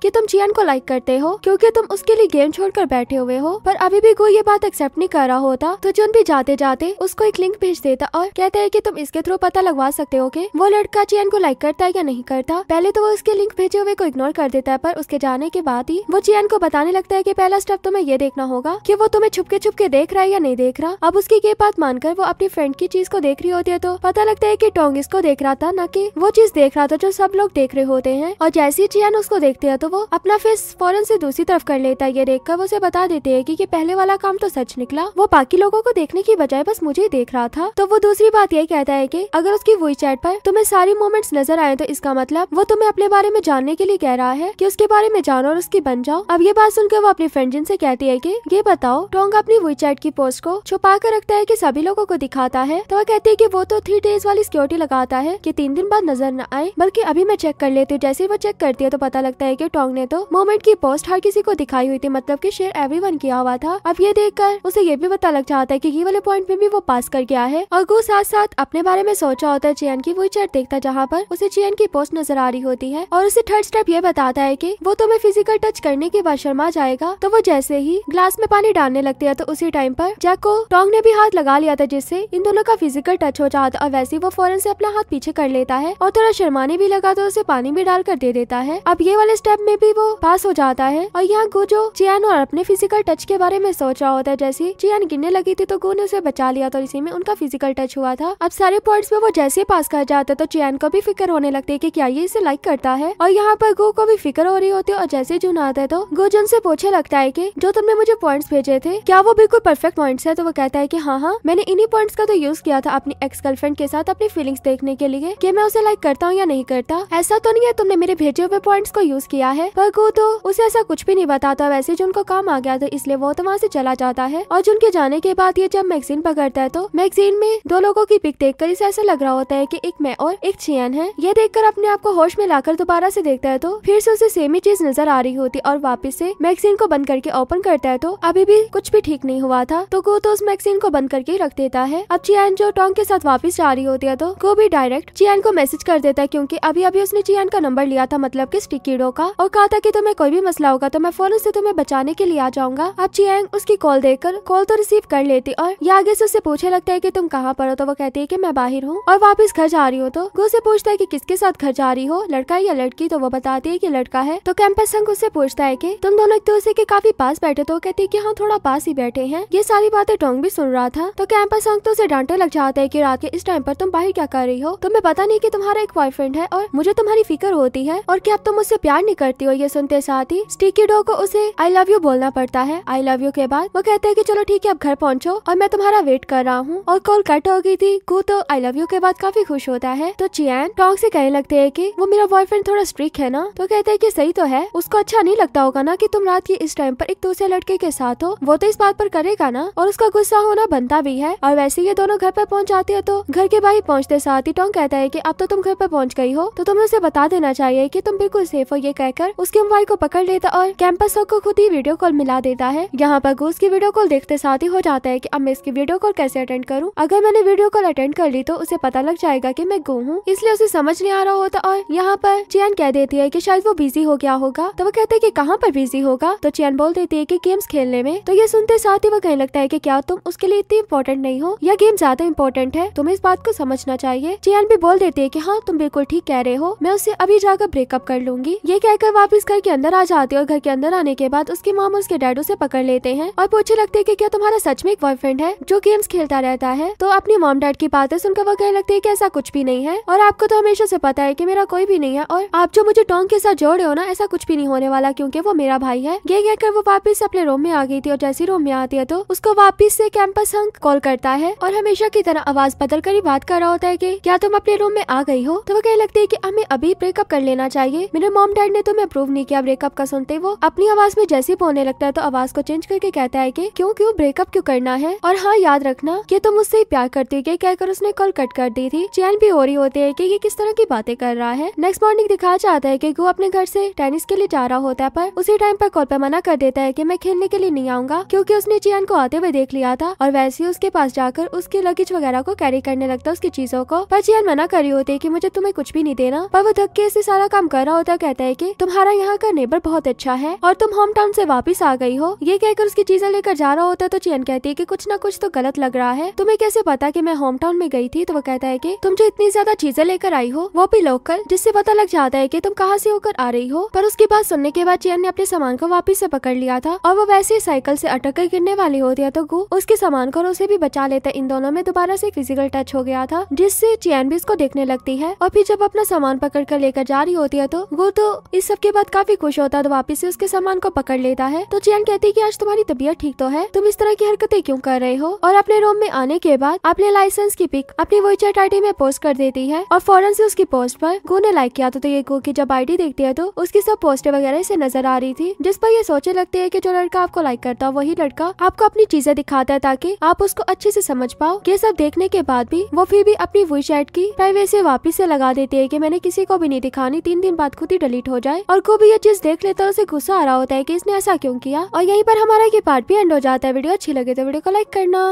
की तुम चियान को लाइक करते हो क्यूँकी तुम उसके लिए गेम छोड़ कर बैठे हुए हो पर अभी भी कोई ये बात एक्सेप्ट नहीं कर रहा होता तो जुन भी जाते जाते उसको एक लिंक भेज देता और कहते है की तुम इसके थ्रू पता लगवा सकते हो की वो लड़का चियान को लाइक करता है या नहीं करता पहले तो वो उसके लिंक भेजे हुए को इग्नोर कर देता है पर उसके जाने के बाद ही वो चियान को बताने लगता है की पहला स्टेप तुम्हें ये देखना होगा की वो तुम्हें छुपके छुपके देख रहा है या नहीं देख रहा अब उसकी ये बात मानकर वो अपनी फ्रेंड की चीज को देख रही होती है तो पता लगता है की टोंग इसको देख रहा था न की वो चीज देख रहा था जो सब लोग देख रहे होते हैं और जैसे ही चियान उसको देखते है तो वो अपना फेस फौरन से दूसरी तरफ कर लेता है ये कर वो उसे बता देते है की पहले वाला काम तो सच निकला वो बाकी लोगो को देखने की बजाय बस मुझे देख रहा था तो वो दूसरी बात ये कहता है की अगर उसकी वही चैट पर तुम्हें सारी मोमेंट्स नजर आए तो इसका मतलब वो तुम्हें अपने बारे में जानने के लिए कह रहा है की उसके बारे में जानो और उसकी बन जाओ अब ये बात सुनकर वो अपनी फ्रेंड जिन से कहती है की ये बताओ बताओ टोंग अपनी वीचैट की पोस्ट को छुपा कर रखता है कि सभी लोगों को दिखाता है तो वह कहती है कि वो तो थ्री डेज वाली सिक्योरिटी लगाता है कि तीन दिन बाद नजर न आए बल्कि अभी मैं चेक कर लेती हूँ जैसे ही वो चेक करती है तो पता लगता है की टोंग ने तो मोमेंट की पोस्ट हर किसी को दिखाई हुई थी मतलब की शेयर एवरी किया हुआ था अब ये देख उसे ये भी पता लग जाता है की ये वाले पॉइंट में भी वो पास कर गया है और वो साथ साथ अपने बारे में सोचा होता है चेयन की वो चैट देखता जहाँ पर उसे चेयन की पोस्ट नजर आ रही होती है और उसे थर्ड स्टेप ये बताता है की वो तुम्हें फिजिकल टच करने के बाद शर्मा जाएगा तो वो जैसे ही ग्लास में पानी ही डालने लगती है तो उसी टाइम पर जैक को टोंग ने भी हाथ लगा लिया था जिससे इन दोनों का फिजिकल टच हो जाता और वैसे वो फौरन से अपना हाथ पीछे कर लेता है और थोड़ा शर्माने भी लगा तो उसे पानी भी डाल कर दे देता है अब ये वाले स्टेप में भी वो पास हो जाता है और यहाँ गो जो चियान और अपने फिजिकल टच के बारे में सोच रहा होता है जैसे चियान गिरने लगी थी तो गो ने उसे बचा लिया था इसी में उनका फिजिकल टच हुआ था अब सारे पॉइंट में वो जैसे पास कर जाता तो चैन को भी फिक्र होने लगती है की क्या ये इसे लाइक करता है और यहाँ पर गो को भी फिक्र हो रही होती है और जैसे जून आता है तो गो जून से पूछे लगता है की जो तुमने मुझे पॉइंट्स भेजे थे क्या वो बिल्कुल परफेक्ट पॉइंट्स है तो वो कहता है की हाँ हाँ मैंने इन्हीं पॉइंट्स का तो यूज किया था अपनी एक्स गर्लफ्रेंड के साथ अपनी फीलिंग्स देखने के लिए कि मैं उसे लाइक करता हूँ या नहीं करता ऐसा तो नहीं है तुमने मेरे भेजे हुए पॉइंट्स को यूज किया है पर वो तो उसे ऐसा कुछ भी नहीं बताता वैसे जो उनको काम आ गया था इसलिए वो तो वहाँ से चला जाता है और जिनके जाने के बाद ये जब मैगजीन पकड़ता है तो मैगजीन में दो लोगों की पिक देख कर इसे ऐसा लग रहा होता है की एक मैं और एक छियन है ये देख कर अपने आप को होश में लाकर दोबारा से देखता है तो फिर से उसे सेम ही चीज नजर आ रही होती और वापिस से मैगजीन को बंद करके ओपन करता है तो अभी भी भी कुछ भी ठीक नहीं हुआ था तो गो तो उस मैगजीन को बंद करके रख देता है अब चियान जो टोंग के साथ वापस जा रही होती है तो गो भी डायरेक्ट चियान को मैसेज कर देता है क्यूँकी अभी अभी उसने चियान का नंबर लिया था मतलब की स्टिकीडो का और कहा था की तुम्हें कोई भी मसला होगा तो मैं फोन से तुम्हें बचाने के लिए आ जाऊंगा अब चियांग उसकी कॉल देकर कॉल तो रिसीव कर लेती और ये आगे से उसे पूछे लगता है की तुम कहाँ पर हो तो वो कहती है की मैं बाहर हूँ और वापिस घर जा रही हूँ तो गो ऐसी पूछता है की किसके साथ घर जा रही हो लड़का या लड़की तो वो बताती है की लड़का है तो कैंपस संघ उससे पूछता है की तुम दोनों एक दूसरे के काफी पास बैठे तो कहती है की हाँ थोड़ा पास ही बैठे हैं ये सारी बातें टोंग भी सुन रहा था तो कैंपस संग तो उसे डांटे लग जाता है की रात के इस टाइम पर तुम बाहर क्या कर रही हो तुम्हें पता नहीं की तुम्हारा एक बॉयफ्रेंड है और मुझे तुम्हारी फिक्र होती है और क्या अब तुम उससे प्यार नहीं करती हो ये सुनते साथ ही स्टिकी डो को उसे आई लव यू बोलना पड़ता है आई लव यू के बाद वो कहते हैं की चलो ठीक है अब घर पहुँचो और मैं तुम्हारा वेट कर रहा हूँ और कॉल कट हो गई थी कू तो आई लव यू के बाद काफी खुश होता है तो चियान टोंग से कहने लगते है की वो मेरा बॉयफ्रेंड थोड़ा स्ट्रिक है ना तो कहते हैं की सही तो है उसको अच्छा नहीं लगता होगा ना की तुम रात की इस टाइम पर एक दूसरे लड़के के साथ हो वो तो इस बात पर करेगा ना और उसका गुस्सा होना बनता भी है और वैसे ये दोनों घर पर पहुंच जाती है तो घर के बाहर पहुंचते साथ ही टोंग कहता है की अब तो तुम घर पर पहुंच गई हो तो तुम्हें उसे बता देना चाहिए की तुम बिल्कुल सेफ हो ये कहकर उसके मोबाइल को पकड़ लेता और कैंपस को खुद ही वीडियो कॉल मिला देता है यहाँ पर घूस की वीडियो कॉल देखते साथ ही हो जाता है की अब मैं इसकी वीडियो कॉल कैसे अटेंड करूँ अगर मैंने वीडियो कॉल अटेंड कर ली तो उसे पता लग जाएगा की मैं गो हूँ इसलिए उसे समझ नहीं आ रहा होता और यहाँ पर चैन कह देती है की शायद वो बिजी हो गया होगा तो वो कहते हैं की कहाँ पर बिजी होगा तो चैन बोल देती है की गेम्स खेलने में तो ये सुनते साथ ही वो कहने लगता है की क्या तुम उसके लिए इतनी इम्पोर्टेंट नहीं हो यह गेम ज्यादा इम्पोर्टेंट है तुम्हें इस बात को समझना चाहिए चियान भी बोल देती है की हाँ तुम बिल्कुल ठीक कह रहे हो मैं उससे अभी जाकर ब्रेकअप कर लूंगी ये कहकर वापिस घर के अंदर आ जाती है और घर के अंदर आने के बाद उसकी मामा उसके डैड उसे पकड़ लेते हैं और पूछे लगते है की क्या तुम्हारा सच में एक बॉयफ्रेंड है जो गेम्स खेलता रहता है तो अपनी मॉम डैड की बातें सुनकर वो कहने लगती है की ऐसा कुछ भी नहीं है और आपको तो हमेशा से पता है की मेरा कोई भी नहीं है और आप जो मुझे टोंग के साथ जोड़े हो ना ऐसा कुछ भी नहीं होने वाला क्यूँकी वो मेरा भाई है ये कहकर वो वापिस अपने रूम में आ गई थी और जैसी रूम में आती है तो उसको वापिस से कैंपस हंक कॉल करता है और हमेशा की तरह आवाज बदल कर ही बात कर रहा होता है की क्या तुम अपने रूम में आ गई हो तो वो कहने लगती है की हमें अभी ब्रेकअप कर लेना चाहिए मेरे मोम डैड ने तुम्हें अप्रूव नहीं किया ब्रेकअप का सुनते वो अपनी आवाज में जैसे बोलने लगता है तो आवाज को चेंज करके कहता है की क्यूँ क्यूँ ब्रेकअप क्यूँ करना है और हाँ याद रखना की तुम उससे प्यार करती हो कहकर उसने कॉल कट कर दी थी चैन भी हो रही होती है की ये किस तरह की बातें कर रहा है नेक्स्ट मॉर्निंग दिखाया जाता है की वो अपने घर ऐसी टेनिस के लिए जा रहा होता है पर उसी टाइम पर कॉल पे मना कर देता है की मैं खेलने के लिए नहीं आऊँ जाऊंगा क्योंकि उसने चियान को आते हुए देख लिया था और वैसे ही उसके पास जाकर उसके लगेज वगैरह को कैरी करने लगता उसकी चीजों को पर चियान मना कर रही होती है की मुझे तुम्हें कुछ भी नहीं देना पर वो धक्के के सारा काम कर रहा होता कहता है की तुम्हारा यहाँ का नेबर बहुत अच्छा है और तुम होम टाउन ऐसी वापिस आ गई हो ये कहकर उसकी चीजें लेकर जा रहा होता तो चियन कहती है की कुछ न कुछ तो गलत लग रहा है तुम्हें कैसे पता की मैं होम टाउन में गई थी तो वो कहता है की तुम जो इतनी ज्यादा चीजें लेकर आई हो वो भी लोकल जिससे पता लग जाता है की तुम कहाँ से होकर आ रही हो पर उसकी बात सुनने के बाद चियन ने अपने सामान को वापिस ऐसी पकड़ लिया था और वो वैसे ही साइकिल से अटक कर गिरने वाली होती है तो गु उसके सामान को उसे भी बचा लेता है इन दोनों में दोबारा से फिजिकल टच हो गया था जिससे चैन भी उसको देखने लगती है और फिर जब अपना सामान पकड़ कर लेकर जा रही होती है तो गु तो इस सब के बाद काफी खुश होता है तो वापिस से उसके सामान को पकड़ लेता है तो चैन कहती है की आज तुम्हारी तबीयत ठीक तो है तुम इस तरह की हरकते क्यूँ कर रहे हो और अपने रूम में आने के बाद अपने लाइसेंस की पिक अपनी वो चैट आई में पोस्ट कर देती है और फौरन से उसकी पोस्ट पर गो ने लाइक किया तो, तो ये गो की जब आई देखती है तो उसकी सब पोस्टर वगैरह से नजर आ रही थी जिस पर ये सोचे लगती है की जो लड़का आपको लाइक कर करता वही लड़का आपको अपनी चीजें दिखाता है ताकि आप उसको अच्छे से समझ पाओ ये सब देखने के बाद भी वो फिर भी अपनी वी की प्राइवेसी वापिस ऐसी लगा देती है की मैंने किसी को भी नहीं दिखानी तीन दिन बाद खुद ही डिलीट हो जाए और को भी ये चीज देख लेता है उसे गुस्सा आ रहा होता है की इसने ऐसा क्यों किया और यहीं पर हमारा ये पार्ट भी एंड हो जाता है वीडियो अच्छी लगे तो वीडियो को लाइक करना